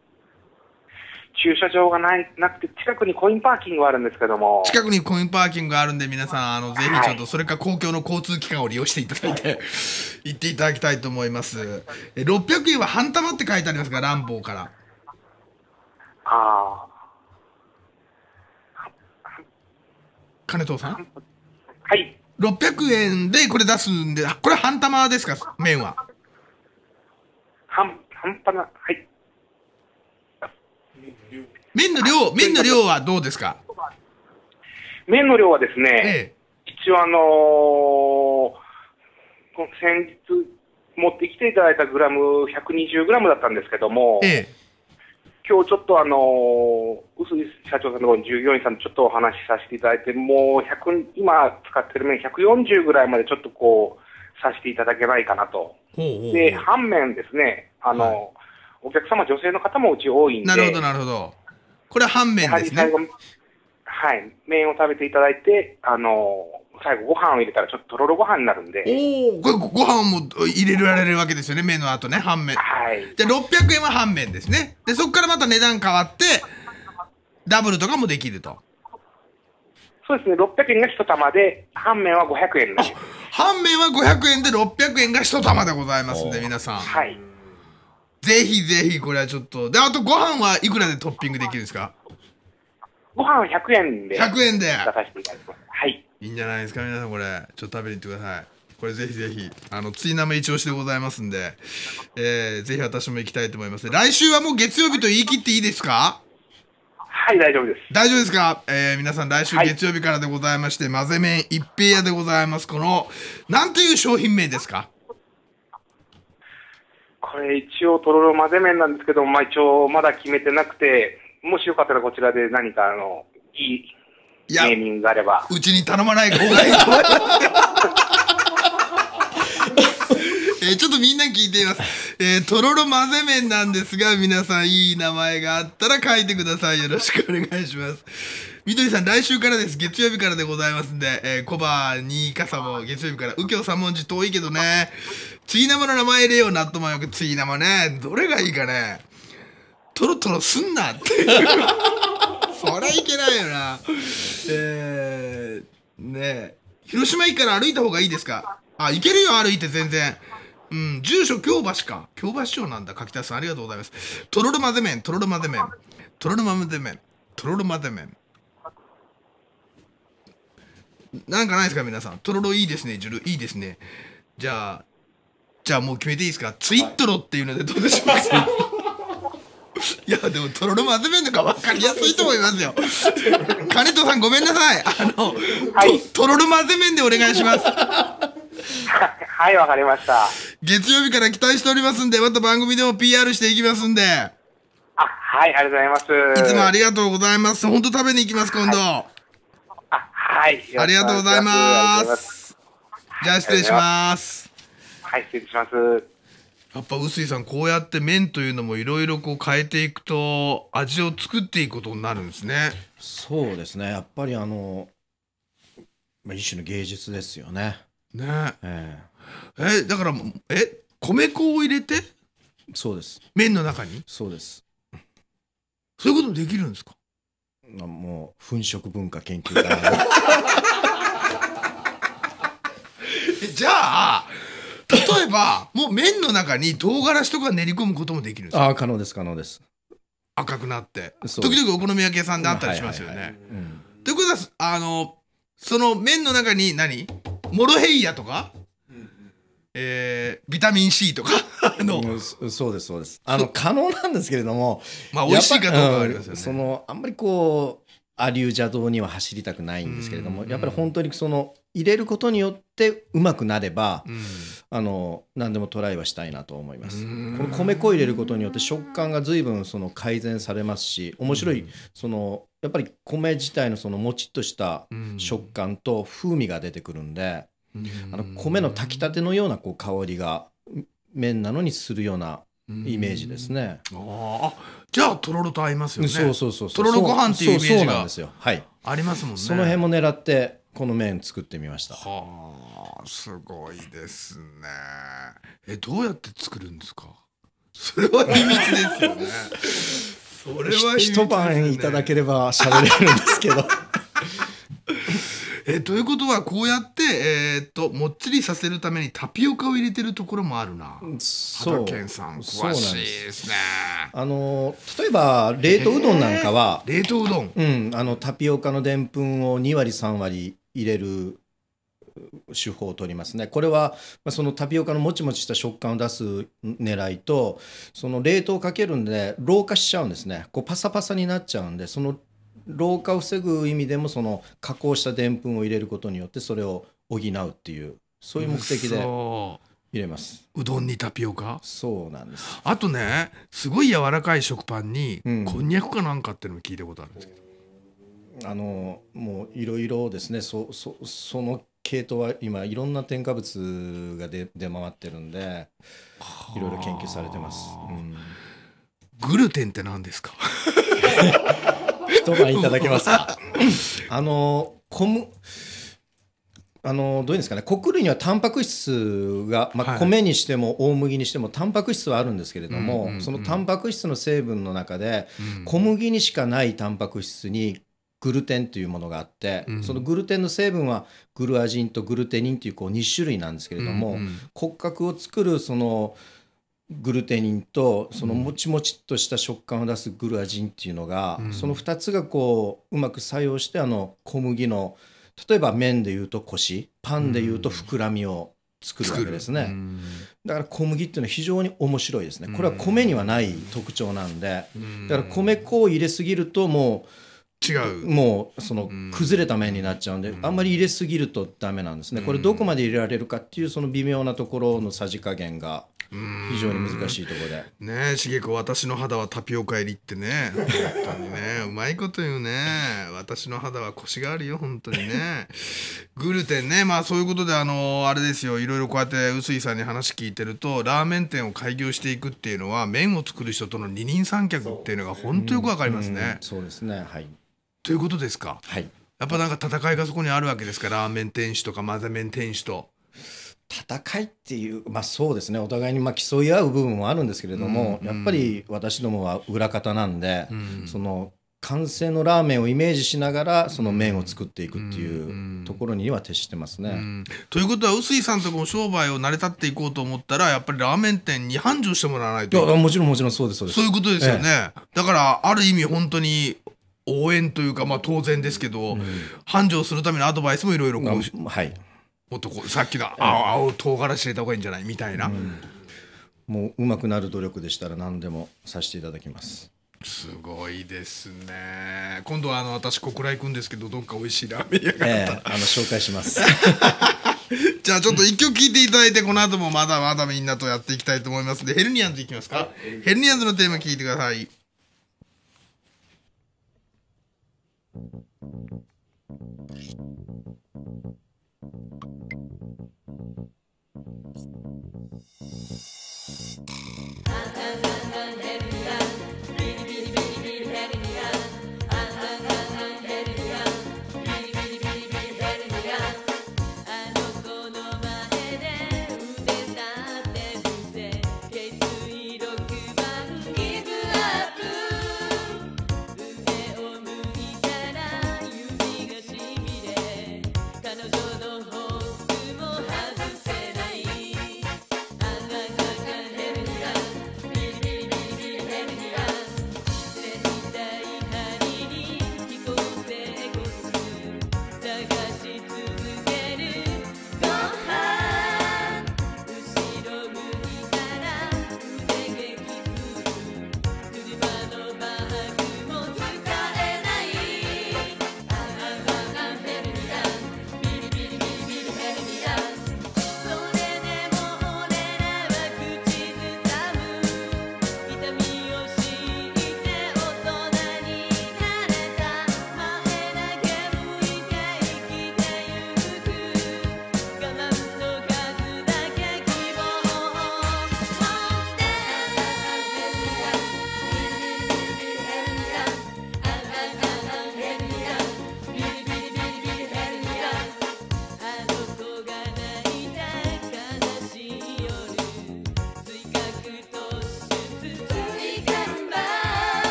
駐車場がないなくて近くにコインパーキングはあるんですけども近くにコインパーキングがあるんで皆さんあのぜひちょっとそれか公共の交通機関を利用していただいて 行っていただきたいと思いますえ600円は半玉って書いてありますがランボーからあ金藤さんはい六百円でこれ出すんでこれ半玉ですか麺は半半端なはい麺の量麺の量はどうですか麺の量はですね、ええ、一応あのー、先日持ってきていただいたグラム120グラムだったんですけども、ええ今日ちょっとあの、薄井社長さんの従業員さんとちょっとお話しさせていただいて、もう100、今使ってる面140ぐらいまでちょっとこう、させていただけないかなと。で、反面ですね、あの、はい、お客様女性の方もうち多いんで。なるほど、なるほど。これは反面ですね。はい。面を食べていただいて、あの、最後ご飯を入れたらちょっととろろご飯になるんで。おお、ごご飯も入れられるわけですよね、麺の後ね、半麺。はい。じゃあ600円は半麺ですね。で、そこからまた値段変わって、ダブルとかもできると。そうですね、600円が一玉で、半麺は500円です半麺は500円で600円が一玉でございますんで、皆さん。はい。ぜひぜひ、これはちょっと。で、あとご飯はいくらでトッピングできるんですかご飯は100円で。100円で。出させていただきます。はい。いいんじゃないですか皆さんこれちょっと食べに行ってくださいこれぜひぜひあのいなめメ一押しでございますんで、えー、ぜひ私も行きたいと思います来週はもう月曜日と言い切っていいですかはい、大丈夫です。大丈夫ですか、えー、皆さん来週月曜日からでございまして、はい、混ぜ麺一平屋でございます。この、なんていう商品名ですかこれ一応とろろ混ぜ麺なんですけど、まあ一応まだ決めてなくて、もしよかったらこちらで何かあの、いいネーミングがあれば。うちに頼まない方がいいと思います。えー、ちょっとみんな聞いています。えー、とろろ混ぜ麺なんですが、皆さんいい名前があったら書いてください。よろしくお願いします。みどりさん、来週からです。月曜日からでございますんで、えー、コバにかさも月曜日から、右京三文字遠いけどね、次生の名前入れよう、納豆マヨくツイ生ね。どれがいいかね。とろとろすんなっていう。そりゃいけないよな。えー、ねえ。広島駅から歩いた方がいいですかあ、行けるよ、歩いて全然。うん、住所京橋か。京橋町なんだ。柿田さん、ありがとうございます。とろろ混ぜ麺、とろろ混ぜ麺、とろろ混ぜ麺、とろろ混ぜ麺。なんかないですか、皆さん。とろろいいですね、ジュル、いいですね。じゃあ、じゃあもう決めていいですか。ツイットロっていうのでどうでしょうか。いやでもとろろまとめるのか分かりやすいと思いますよ金戸さんごめんなさいあの、はい、とろろまぜ麺でお願いしますはいわかりました月曜日から期待しておりますんでまた番組でも PR していきますんであはいありがとうございますいつもありがとうございます本当食べに行きます今度、はい、あはいありがとうございますじゃあ失礼しますはい失礼しますやっぱ臼井さんこうやって麺というのもいろいろこう変えていくと味を作っていくことになるんですね。そうですねやっぱりあの、まあ、一種の芸術ですよね。ねええー、えだからえ米粉を入れてそうです麺の中にそうですそういうことできるんですかもう粉飾文化研究家 じゃあ例えば、もう麺の中に唐辛子とか練り込むこともできるんですああ、可能です、可能です。赤くなって。時々お好み焼き屋さんであったりしますよね。ということは、あの、その麺の中に何モロヘイヤとか、うん、えー、ビタミン C とか の、うそうですそうですあの可能なんですけれどもまあ美味しいかどうかはありますよね、うん、そのあんまりこうアリュージド道には走りたくないんですけれども、やっぱり本当にその入れることによってうまくなれば、うん、あの何でもトライはしたいなと思います。この米粉入れることによって食感が随分その改善されますし面白い、うん、そのやっぱり米自体のそのもちっとした食感と風味が出てくるんで、うん、あの米の炊きたてのようなこう香りが麺なのにするようなイメージですね。ああ、じゃあとろろと合いますよね。そうそうそうそう。とろろご飯っていうイメージがありますもんね。その辺も狙ってこの麺作ってみました。はあ、すごいですね。え、どうやって作るんですか。それは秘密ですよね。それは、ね、一晩いただければ喋れるんですけど え。ということはこうやって、えー、っともっちりさせるためにタピオカを入れてるところもあるな。そ健さん詳しいですね。すあの例えば冷凍うどんなんかは、えー、冷凍うどん、うん、あのタピオカのでんぷんを2割3割入れる手法を取りますねこれはそのタピオカのもちもちした食感を出す狙いとその冷凍かけるんで老化しちゃうんですねこうパサパサになっちゃうんでその老化を防ぐ意味でもその加工したでんぷんを入れることによってそれを補うっていうそういう目的で入れますうどんにタピオカそうなんですあとねすごい柔らかい食パンにこんにゃくかなんかっていうのも聞いたことあるんですけど、うんあのもういろいろですねそそその系統は今いろんな添加物が出出回ってるんでいろいろ研究されてます、うん、グルテンって何ですか 一晩いただけますか あの小麦あのどういうんですかね穀類にはタンパク質が、まあ、米にしても大麦にしてもタンパク質はあるんですけれども、そのタンパク質の成分の中で、小麦にしかないタンパク質にグルテンというものがあって、うん、そのグルテンの成分はグルアジンとグルテニンというこう2種類なんですけれども、うんうん、骨格を作るそのグルテニンとそのもちもちっとした食感を出すグルアジンっていうのが、うん、その2つがこううまく作用してあの小麦の例えば麺でいうとコシパンでいうと膨らみを作るわけですね、うん、だから小麦っていうのは非常に面白いですねこれは米にはない特徴なんで、だから米粉を入れすぎるともう違うもうその崩れた面になっちゃうんで、うん、あんまり入れすぎるとダメなんですね、うん、これどこまで入れられるかっていうその微妙なところのさじ加減が非常に難しいところでねえ茂子私の肌はタピオカ入りってね本当にねうまいこと言うね私の肌はコシがあるよ本当にねグルテンねまあそういうことであのあれですよいろいろこうやって臼井さんに話聞いてるとラーメン店を開業していくっていうのは麺を作る人との二人三脚っていうのが本当よくわかりますね、うん、そうですねはいということですか、はい、やっぱなんか戦いがそこにあるわけですからラーメン店主とか混ぜ麺店主と。戦いっていう、まあ、そうですねお互いにまあ競い合う部分もあるんですけれども、うんうん、やっぱり私どもは裏方なんで、うんその完成のラーメンをイメージしながらその麺を作っていくっていうところには徹してますね。うんうん、ということは臼井さんとこ商売を成り立っていこうと思ったらやっぱりラーメン店に繁盛してもらわないといやもちろんもちろんそうですそうですそういうことですよね、ええ、だからある意味本当に応援というか、まあ、当然ですけど、うん、繁盛するためのアドバイスもいろいろこう、はい、もっとこうさっきの青青唐辛子入れた方がいいんじゃないみたいな、うん、もううまくなる努力でしたら何でもさせていただきますすごいですね今度はあの私小倉行くんですけどどっか美味しいラーメン屋があら、えー、あの紹介します じゃあちょっと一曲聴いていただいてこの後もまだまだみんなとやっていきたいと思いますのでヘルニアンズいきますかヘルニアンズのテーマ聞いてください I'll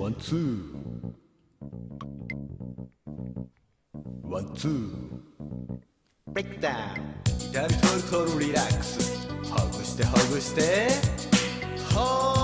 ワンツーワンツーブレイクダウン左トルトルリラックスハグしてハグしてはー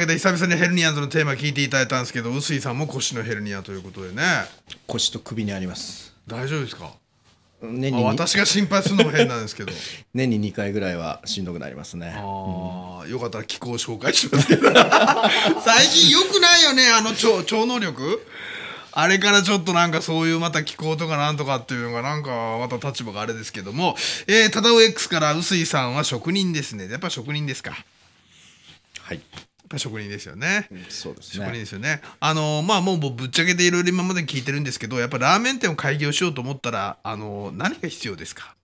けで久々にヘルニアンズのテーマ聞いていただいたんですけど臼井さんも腰のヘルニアということでね腰と首にあります大丈夫ですか年に私が心配するのも変なんですけど 年に2回ぐらいはしんどくなりますねああ、うん、よかったら気候紹介します 最近よくないよねあの超超能力あれからちょっとなんかそういうまた気候とかなんとかっていうのがなんかまた立場があれですけども、えー、タダオ X から臼井さんは職人ですねやっぱ職人ですかはいぱ職人ですよね。そうですね。職人ですよね。あのまあもうぶっちゃけていろいろ今まで聞いてるんですけど、やっぱラーメン店を開業しようと思ったらあの何が必要ですか。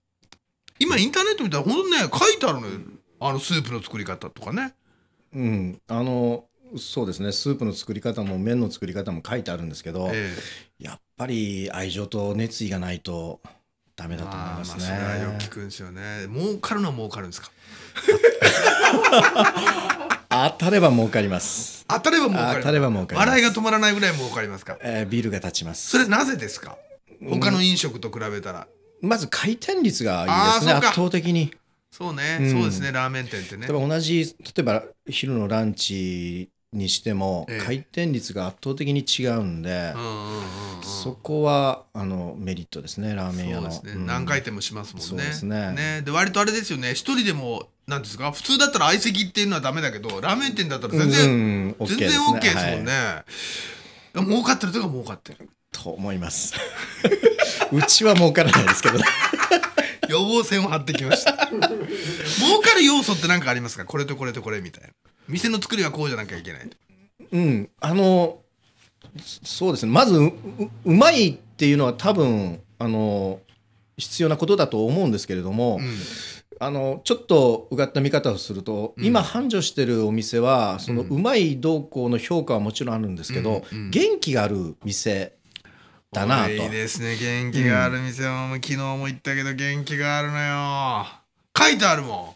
今インターネット見たら本当ね書いてあるのよ。あのスープの作り方とかね。うん、あのそうですねスープの作り方も麺の作り方も書いてあるんですけど、えー、やっぱり愛情と熱意がないとダメだと思いますね。まあ、それはよく聞くんですよね。儲かるのは儲かるんですか。当たれば儲かります当たれば儲かる当たれば儲かる笑いが止まらないぐらい儲かりますか、えー、ビールが立ちますそれなぜですか他の飲食と比べたら、まず回転率がいいですね圧倒的にそうね、うん、そうですねラーメン店ってね例えば同じ例えば昼のランチにしても、ええ、回転率が圧倒的に違うんで、そこはあのメリットですねラーメン屋の、ねうん、何回転もしますもんねそうですねねで割とあれですよね一人でもなんですか普通だったら相席っていうのはダメだけどラーメン店だったら全然、うんうん、全然 OK ですもんね、はい、儲かってるとか儲かってると思います うちは儲からないですけど 予防線を張ってきました儲かる要素って何かありますかこれとこれとこれみたいな店の作りはこうじゃなきゃいけないうんあのそうですねまずうまいっていうのは多分あの必要なことだと思うんですけれども、うんあのちょっとうがった見方をすると、うん、今繁盛してるお店はそのうまい動向の評価はもちろんあるんですけど、うんうん、元気がある店だなといいですね元気がある店も、昨日も言ったけど元気があるのよ書いてあるも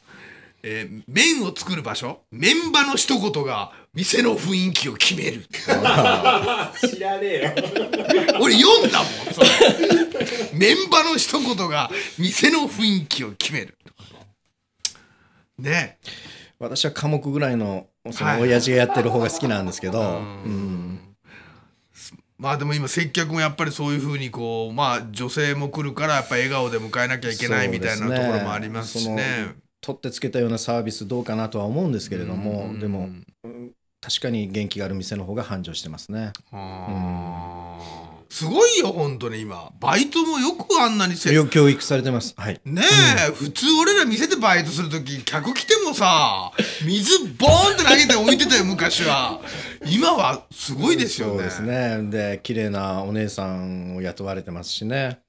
ん、えー、麺を作る場所麺場の一言が店の雰囲気を決める 知らねえよ 俺読んだもんメンバーの一言が店の雰囲気を決めるね私は科目ぐらいのその親父がやってる方が好きなんですけど、はい、うんまあでも今接客もやっぱりそういうふうにこうまあ女性も来るからやっぱ笑顔で迎えなきゃいけないみたいなところもありますしね。取ってつけたようなサービスどうかなとは思うんですけれども、うん、でも確かに元気がある店の方が繁盛してますね。うんすごいよ本当に今バイトもよくあんなにせよ教育されてますはいねえ、うん、普通俺ら店でバイトする時客来てもさ水ボーンって投げて置いてたよ昔は今はすごいですよねそうですねで綺麗なお姉さんを雇われてますしね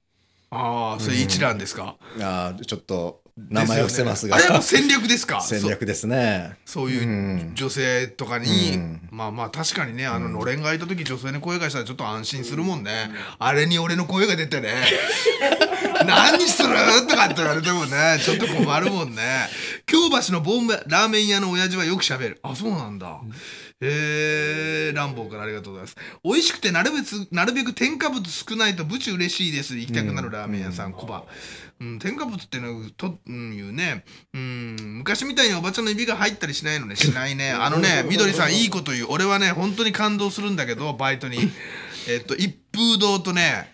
ああ、それ一覧ですか。ああ、ちょっと。名前を伏せますが、ね、あれも戦略ですか 戦略ですねそういう女性とかに、うん、まあまあ確かにねあののれんがいた時女性に声がしたらちょっと安心するもんね、うん、あれに俺の声が出てね 何するとかって言われてもねちょっと困るもんね京橋のボンラーメン屋の親父はよくしゃべるあそうなんだ、うんえー、ランボーからありがとうございます。美味しくてなるべく、なるべく添加物少ないとブチ嬉しいです。行きたくなるラーメン屋さん、うん、うん、添加物ってのと、うん、いうね、うん、昔みたいにおばちゃんの指が入ったりしないのね、しないね。あのね、みどりさんいいこと言う。俺はね、本当に感動するんだけど、バイトに。えっと、一風堂とね、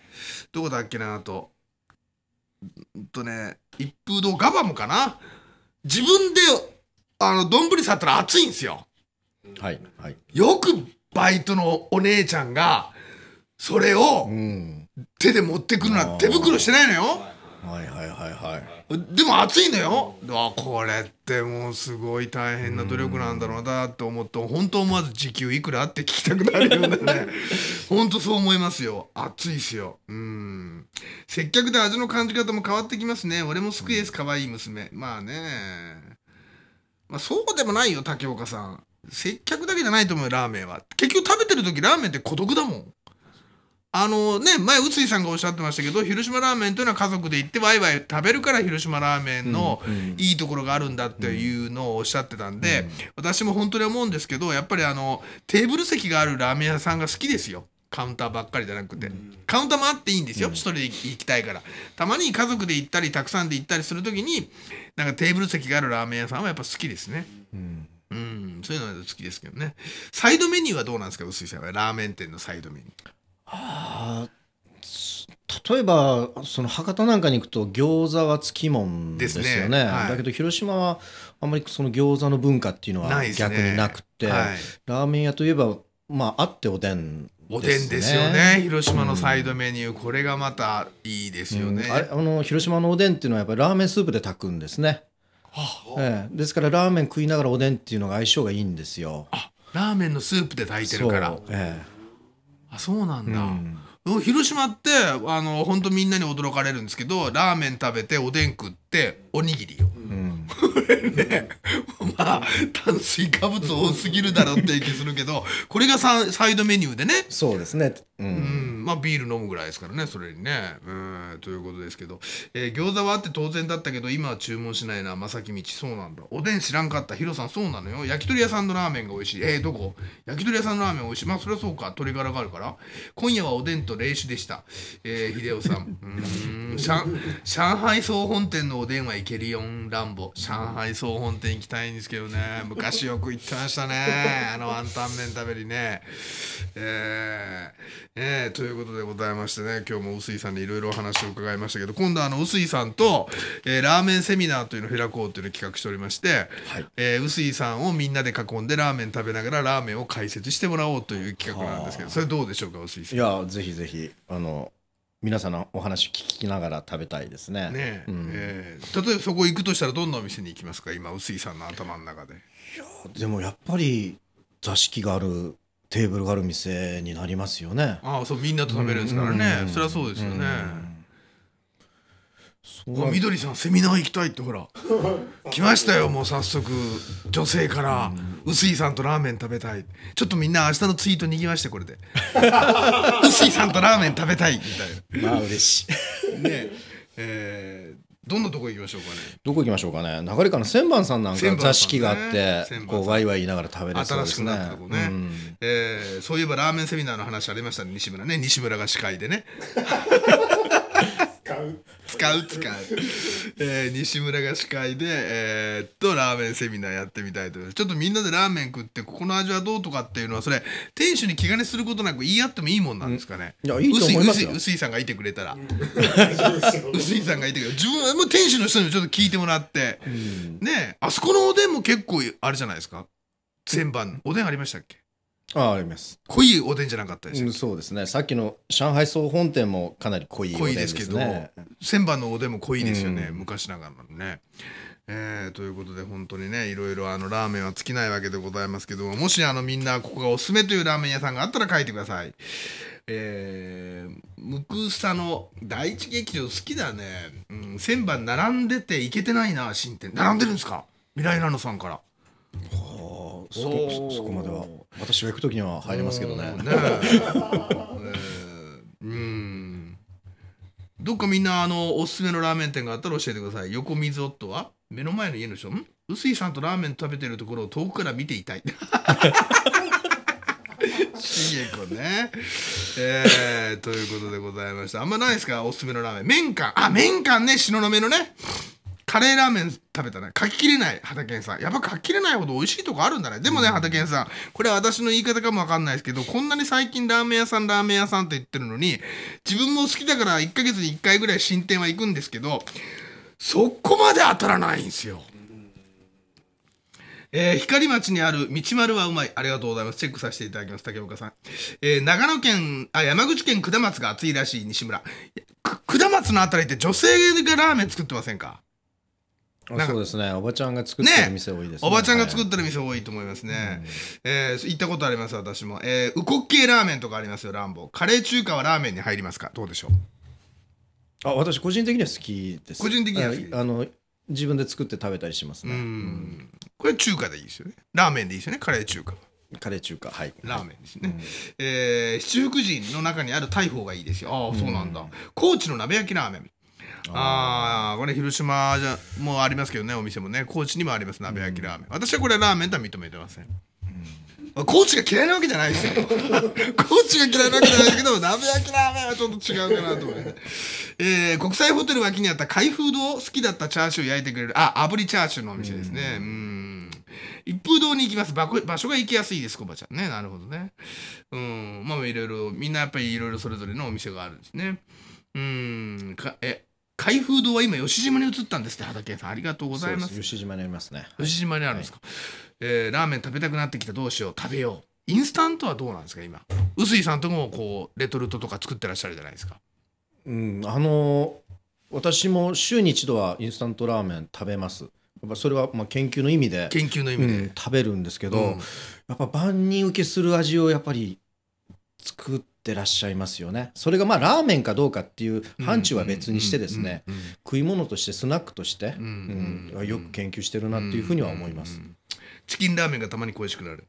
どこだっけなと。うんとね、一風堂ガバムかな自分で、あの、丼触ったら熱いんですよ。はい、はい、よくバイトのお姉ちゃんがそれを手で持ってくるな手袋してないのよはいはいはいはいでも暑いのよあこれってもうすごい大変な努力なんだろうなと思って本当思わず時給いくらって聞きたくなるようなね 本当そう思いますよ暑いっすようん接客で味の感じ方も変わってきますね俺もスクエすス可愛い娘、まあねまあそうでもないよ竹岡さん接客だけじゃないと思うよラーメンは結局食べてる時ラーメンって孤独だもんあのね前宇津井さんがおっしゃってましたけど広島ラーメンというのは家族で行ってワイワイ食べるから広島ラーメンのいいところがあるんだっていうのをおっしゃってたんで、私も本当に思うんですけどやっぱりあのテーブル席があるラーメン屋さんが好きですよ。カウンターばっかりじゃなくて、カウンターもあっていいんですよ、1一人で行きたいからたまに家族で行ったりたくさんで行ったりする時になんかテーブル席があるラーメン屋さんはやっぱ好きですね、うんうん、そういうのは好きですけどね。サイドメニューはどうなんですか、薄井さんは。ラーメン店のサイドメニュー。ああ、例えば、その博多なんかに行くと、餃子はつきもんですよね。ねはい、だけど、広島はあんまりその餃子の文化っていうのは逆になくて、ねはい、ラーメン屋といえば、まあ、あっておでんおでんですよね、ね、広島のサイドメニュー、うん、これがまたいいですよね、うん、ああの広島のおでんっていうのはやっぱりラーメンスープで炊くんですねええ、ですからラーメン食いながらおでんっていうのが相性がいいんですよあラーメンのスープで炊いてるからそう,、ええ、あそうなんだ、うん広島ってあの本当みんなに驚かれるんですけどラーメン食べておでん食ってっておにぎりよ、うん、ね まあ炭水化物多すぎるだろうって気するけどこれがサイドメニューでねそうですね、うん、うん、まあビール飲むぐらいですからねそれにねうんということですけど、えー、餃子はあって当然だったけど今は注文しないな正木道そうなんだおでん知らんかったヒロさんそうなのよ焼き鳥屋さんのラーメンが美味しいえー、どこ焼き鳥屋さんのラーメン美味しいまあそりゃそうか鶏ガラがあるから今夜はおでんと冷酒でした、えー、秀夫さんうん 上海総本店のおでんはいけるよんランボ上海総本店行きたいんですけどね昔よく行ってましたね あのワンタン麺食べにねえー、えー、ということでございましてね今日も臼井さんにいろいろお話を伺いましたけど今度あの臼井さんと、えー、ラーメンセミナーというのを開こうというのを企画しておりまして、はいえー、臼井さんをみんなで囲んでラーメン食べながらラーメンを解説してもらおうという企画なんですけどそれどうでしょうか臼井さん。いやぜひぜひあの皆さんのお話聞きながら食べたいですね。ねえ、うん、えー、例えばそこ行くとしたらどんなお店に行きますか今臼井さんの頭の中で。いやでもやっぱり座敷があるテーブルがある店になりますよね。ああそうみんなと食べるんですからね、うんそりゃそうですよね。うんみどりさんセミナー行きたいってほら 来ましたよもう早速女性から「臼井さんとラーメン食べたい」ちょっとみんな明日のツイートにぎましてこれで「臼 井さんとラーメン食べたい」みたいなまあ嬉しいねえーどんなとこ行きましょうかね。どこ行きましょうかね。流れから千番さんなんか座敷があって、ね、こうワイワイ言いながら食べれそうですね。新しくね、うん、えー、そういえばラーメンセミナーの話ありましたね西村ね西村が司会でね。使う使う使う、えー、西村が司会で、えー、っとラーメンセミナーやってみたいとちょっとみんなでラーメン食ってここの味はどうとかっていうのはそれ店主に気兼ねすることなく言い合ってもいいもんなんですかね、いやいいと思いますよ臼井さんがいてくれたら臼井 さんがいてくれ自分も店主の人にもちょっと聞いてもらって、ねあそこのおでんも結構あれじゃないですか全般おでんありましたっけあああります濃いおでんじゃなかったです、うん、そうですねさっきの上海総本店もかなり濃いおでんです、ね、けど千番のおでんも濃いですよね、うん、昔ながらのね、えー、ということで本当にねいろいろあのラーメンは尽きないわけでございますけどもしあのみんなここがおすすめというラーメン屋さんがあったら書いてくださいえー、ムクサの第一劇場好きだね、うん、千番並んでていけてないな新店並んでるんですか未来なのさんからそそこまでは私は行く時には入りますけどね。ねえうんどっかみんなあのおすすめのラーメン店があったら教えてください。横溝夫は目の前の家の人ん臼井さんとラーメン食べてるところを遠くから見ていたい。しげこね。えー、ということでございました。あんまないですかおすすめのラーメン。麺館。あ、麺館ね。東雲のね。カレーラーメン食べたね。書ききれない、畑健さん。やっぱ書ききれないほど美味しいとこあるんだね。でもね、畑健さん。これは私の言い方かもわかんないですけど、こんなに最近ラーメン屋さん、ラーメン屋さんと言ってるのに、自分も好きだから1ヶ月に1回ぐらい進展は行くんですけど、そこまで当たらないんですよ。えー、光町にある道丸はうまい。ありがとうございます。チェックさせていただきます。竹岡さん。えー、長野県、あ、山口県下松が暑いらしい、西村。く、下松のあたりって女性がラーメン作ってませんかそうですねおばちゃんが作ってる店多いですね、ね、おばちゃんが作ってる店多いと思いますね、はい、えー、行ったことあります私もえー、ウコッラーメンとかありますよランボーカレー中華はラーメンに入りますかどうでしょうあ私個人的には好きです個人的には好きあの自分で作って食べたりしますね、うん、これ中華でいいですよねラーメンでいいですよねカレー中華カレー中華はいラーメンですね、うん、えー、七福神の中にある大砲がいいですよああそうなんだ、うん、高知の鍋焼きラーメンああこれ広島じゃもありますけどねお店もね高知にもあります鍋焼きラーメン、うん、私はこれラーメンとは認めてません、うん、高知が嫌いなわけじゃないですよ 高知が嫌いなわけじゃないけど鍋焼きラーメンはちょっと違うかなと思って、えー、国際ホテル脇にあった海風堂好きだったチャーシューを焼いてくれるあ炙りチャーシューのお店ですねうん一風堂に行きます。場所が行きやすいです、コバちゃんね。なるほどね。うん。まあ、いろいろ、みんなやっぱりいろいろそれぞれのお店があるんですね。うん。かえ、開封堂は今吉島に移ったんですって畑さんありがとうございます吉島にありますね吉島にあるんですか、はい、えー、ラーメン食べたくなってきたどうしよう食べようインスタントはどうなんですか今臼井さんともこうレトルトとか作ってらっしゃるじゃないですかうんあのー、私も週に一度はインスタントラーメン食べますそれはまあ研究の意味で研究の意味で、うん、食べるんですけど、うん、やっぱ万人受けする味をやっぱり作っててらっしゃいますよねそれがまあラーメンかどうかっていう範疇は別にしてですね食い物としてスナックとして、うんうん、よく研究してるなっていうふうには思います、チキンラーメンがたまに恋しくなる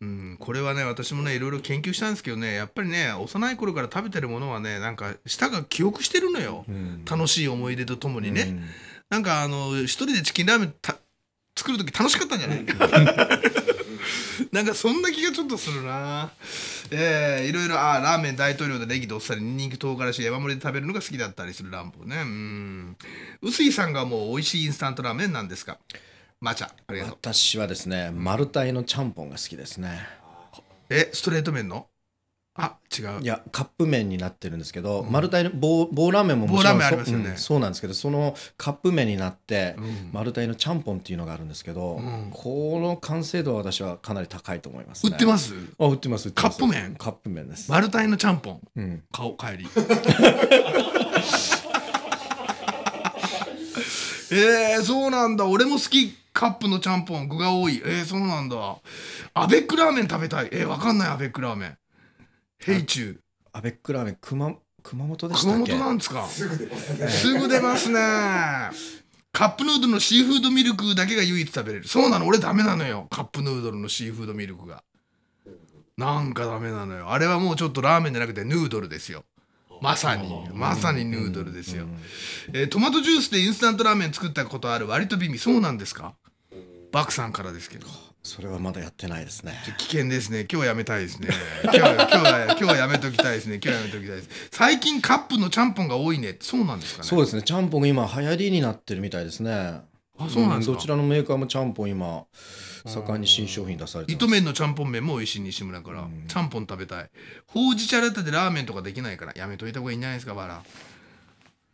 うん、これはね私もねいろいろ研究したんですけどねやっぱりね幼い頃から食べてるものはねなんか舌が記憶してるのよ、うん、楽しい思い出とともにね、うん、なんかあの一人でチキンラーメン作る時楽しかったんじゃない、うん なんかそんな気がちょっとするなえー、いろいろあラーメン大統領でネギどっさりニンニク唐辛子山盛りで食べるのが好きだったりするランプねうん臼井さんがもう美味しいインスタントラーメンなんですかマチャありがとう私はですね丸太のちゃんぽんが好きですねえストレート麺のあ違ういやカップ麺になってるんですけど、うん、丸太の棒棒ラーメンももちろん、ねうん、そうなんですけどそのカップ麺になって、うん、丸太のちゃんぽんっていうのがあるんですけど、うん、この完成度は私はかなり高いと思います、ね、売ってますあ売ってますカップ麺カップ麺です丸太のちゃんぽん、うん、顔帰り えー、そうなんだ俺も好きカップのちゃんぽん具が多いえー、そうなんだアベックラーメン食べたいえー、わかんないアベックラーメンュ中アベックラーメン熊熊本でした熊っけ本なんですかすぐ出ますねすぐ出ますねカップヌードルのシーフードミルクだけが唯一食べれるそうなの俺ダメなのよカップヌードルのシーフードミルクがなんかダメなのよあれはもうちょっとラーメンじゃなくてヌードルですよまさにまさにヌードルですよ、えートマトジュースでインスタントラーメン作ったことある割と美味そうなんですかバクさんからですけどそれはまだやってないですね。危険ですね。今日やめたいですね。今日 今日は今日やめときたいですね。今日やめときたいです。最近カップのちゃんぽんが多いね。そうなんですかね。そうですね。ちゃんぽん今流行りになってるみたいですね。あそうなんですか。どちらのメーカーもちゃんぽん今盛んに新商品出されて糸麺のちゃんぽん麺も美味しい西村から、うん、ちゃんぽん食べたいほうじ茶ラっでラーメンとかできないからやめといた方がいいんじゃないですかバラ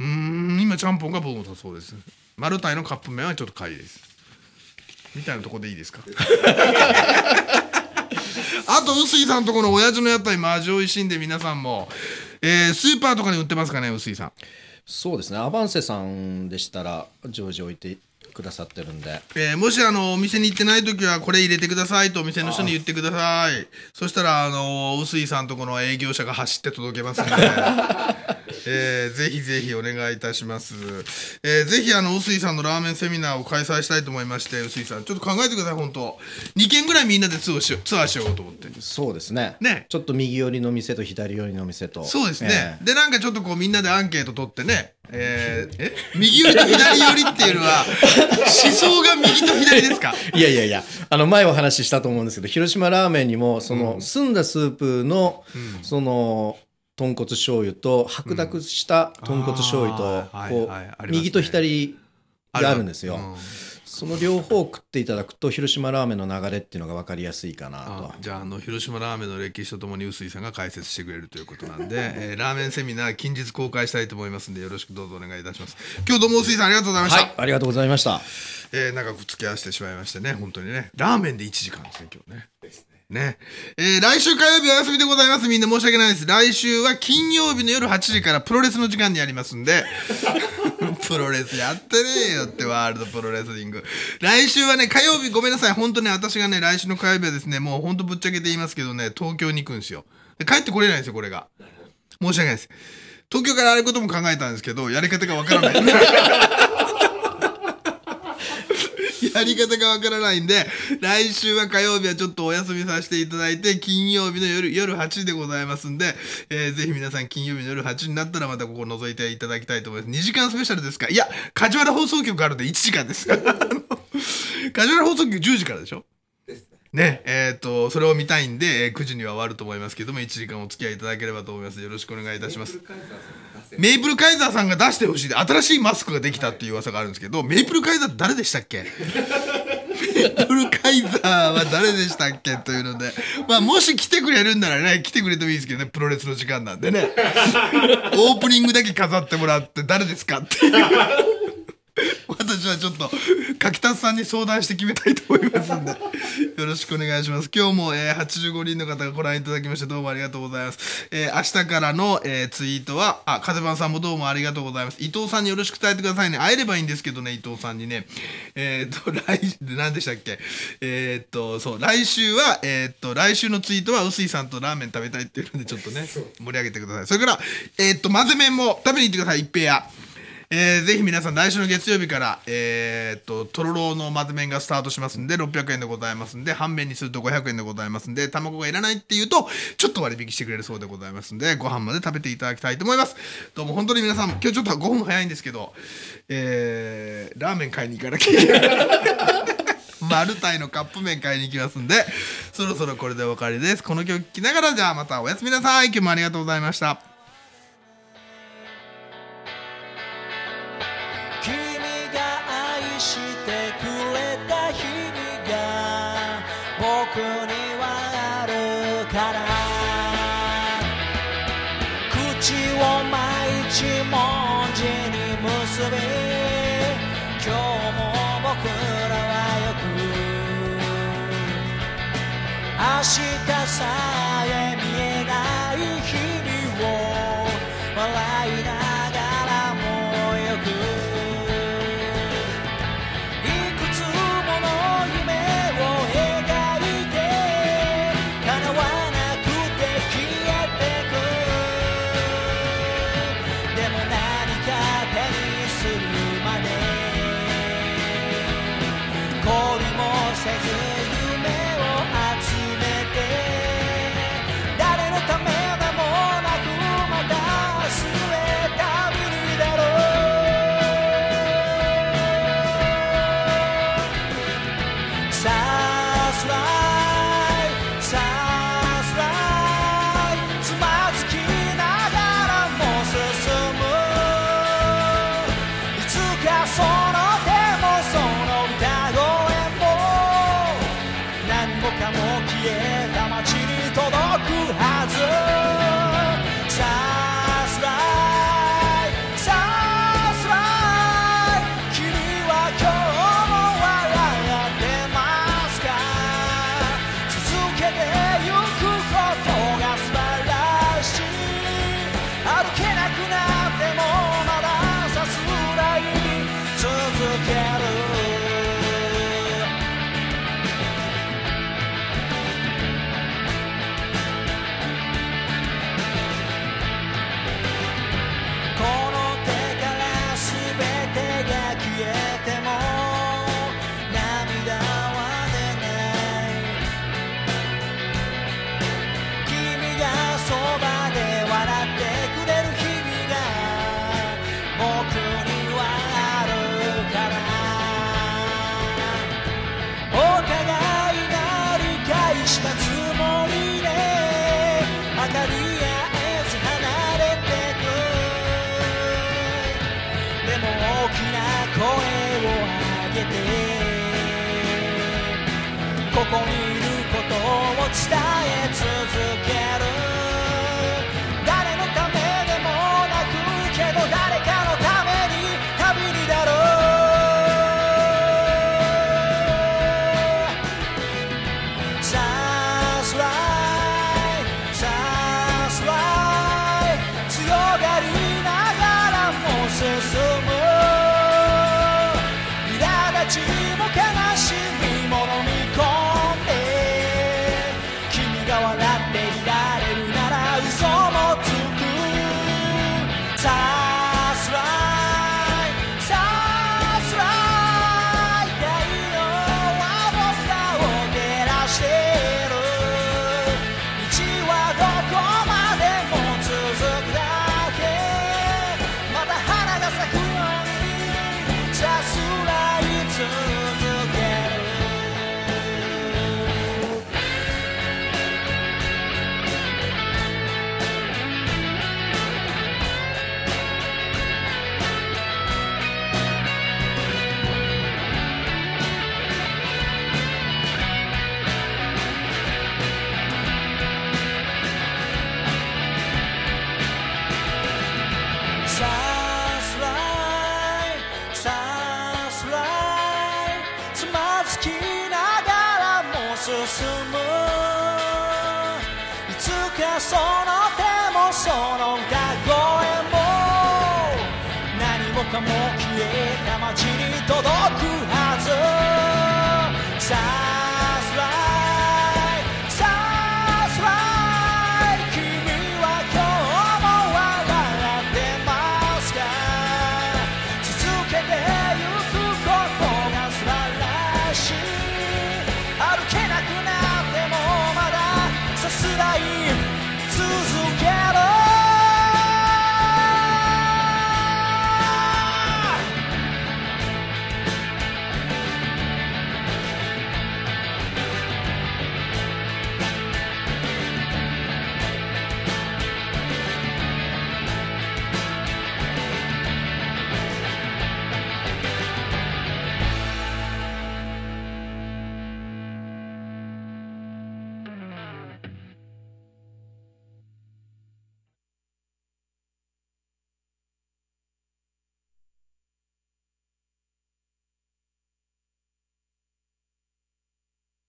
うん今ちゃんぽんが僕もそうです丸太のカップ麺はちょっと買いですみたいなとこでいいですか あと臼井さんとこの親父の屋台マジ美味しいんで皆さんも、えー、スーパーとかで売ってますかね臼井さんそうですねアバンセさんでしたら常時置いてくださってるんで、えー、もしあのお店に行ってない時はこれ入れてくださいとお店の人に言ってくださいそしたらあの臼井さんとこの営業者が走って届けますので、えー、ぜひぜひお願いいたします、えー、ぜひあの臼井さんのラーメンセミナーを開催したいと思いまして臼井さんちょっと考えてください本当2軒ぐらいみんなでツアーしようツアーしようと思ってそうですねねちょっと右寄りの店と左寄りの店とそうですね、えー、でなんかちょっとこうみんなでアンケート取ってねえー、え右寄りと左寄りっていうのは思想が右と左ですかいやいやいやあの前お話ししたと思うんですけど広島ラーメンにもその、ん、澄んだスープの、うん、その豚骨醤油と白濁した豚骨醤油と、うん、こう、はいはいね、右と左があるんですよ。その両方食っていただくと広島ラーメンの流れっていうのが分かりやすいかなとじゃああの広島ラーメンの歴史とともに臼井さんが解説してくれるということなんで、えー、ラーメンセミナー近日公開したいと思いますんでよろしくどうぞお願いいたします今日どうも臼井さんありがとうございました、はい、ありがとうございました、えー、長く付き合わせてしまいましてね本当にねラーメンで1時間ですね今日ねですねね。えー、来週火曜日お休みでございます。みんな申し訳ないです。来週は金曜日の夜8時からプロレスの時間にありますんで。プロレスやってねえよってワールドプロレスリング来週はね火曜日ごめんなさい本当ね私がね来週の火曜日はですねもうほんとぶっちゃけて言いますけどね東京に行くんですよで帰ってこれないんですよこれが申し訳ないです東京からあれことも考えたんですけどやり方がわからないやり方がわからないんで、来週は火曜日はちょっとお休みさせていただいて、金曜日の夜、夜8時でございますんで、えー、ぜひ皆さん金曜日の夜8時になったらまたここ覗いていただきたいと思います。2時間スペシャルですかいや、梶原放送局あるんで1時間です。梶原放送局10時からでしょね、えっ、ー、と、それを見たいんで、9時には終わると思いますけども、1時間お付き合いいただければと思います。よろしくお願いいたします。メイプルカイザーさんが出してほしいで新しいマスクができたっていう噂があるんですけど、メイプルカイザー誰でしたっけメイプルカイザーは誰でしたっけというので、まあ、もし来てくれるんならね来てくれてもいいですけどねプロレスの時間なんでね オープニングだけ飾ってもらって誰ですかっていう 私はちょっと柿田さんに相談して決めたいと思いますんで よろしくお願いします今日も、えー、85人の方がご覧いただきましてどうもありがとうございます、えー、明日からの、えー、ツイートはあ風間さんもどうもありがとうございます伊藤さんによろしく伝えてくださいね会えればいいんですけどね伊藤さんにねえー、っと来何でしたっけえー、っとそう来週はえー、っと来週のツイートは臼井さんとラーメン食べたいっていうのでちょっとね盛り上げてくださいそれからえっと混ぜ麺も食べに行ってください一平屋えー、ぜひ皆さん来週の月曜日から、えー、っと、とろろのまぜ麺がスタートしますんで、600円でございますんで、半面にすると500円でございますんで、卵がいらないっていうと、ちょっと割引してくれるそうでございますんで、ご飯まで食べていただきたいと思います。どうも本当に皆さん、今日ちょっと5分早いんですけど、えー、ラーメン買いに行かなきゃいけない。マルタイのカップ麺買いに行きますんで、そろそろこれでお別れです。この曲聴きながら、じゃあまたおやすみなさい。今日もありがとうございました。はあるから口を毎日文字に結び今日も僕らはよく明日さ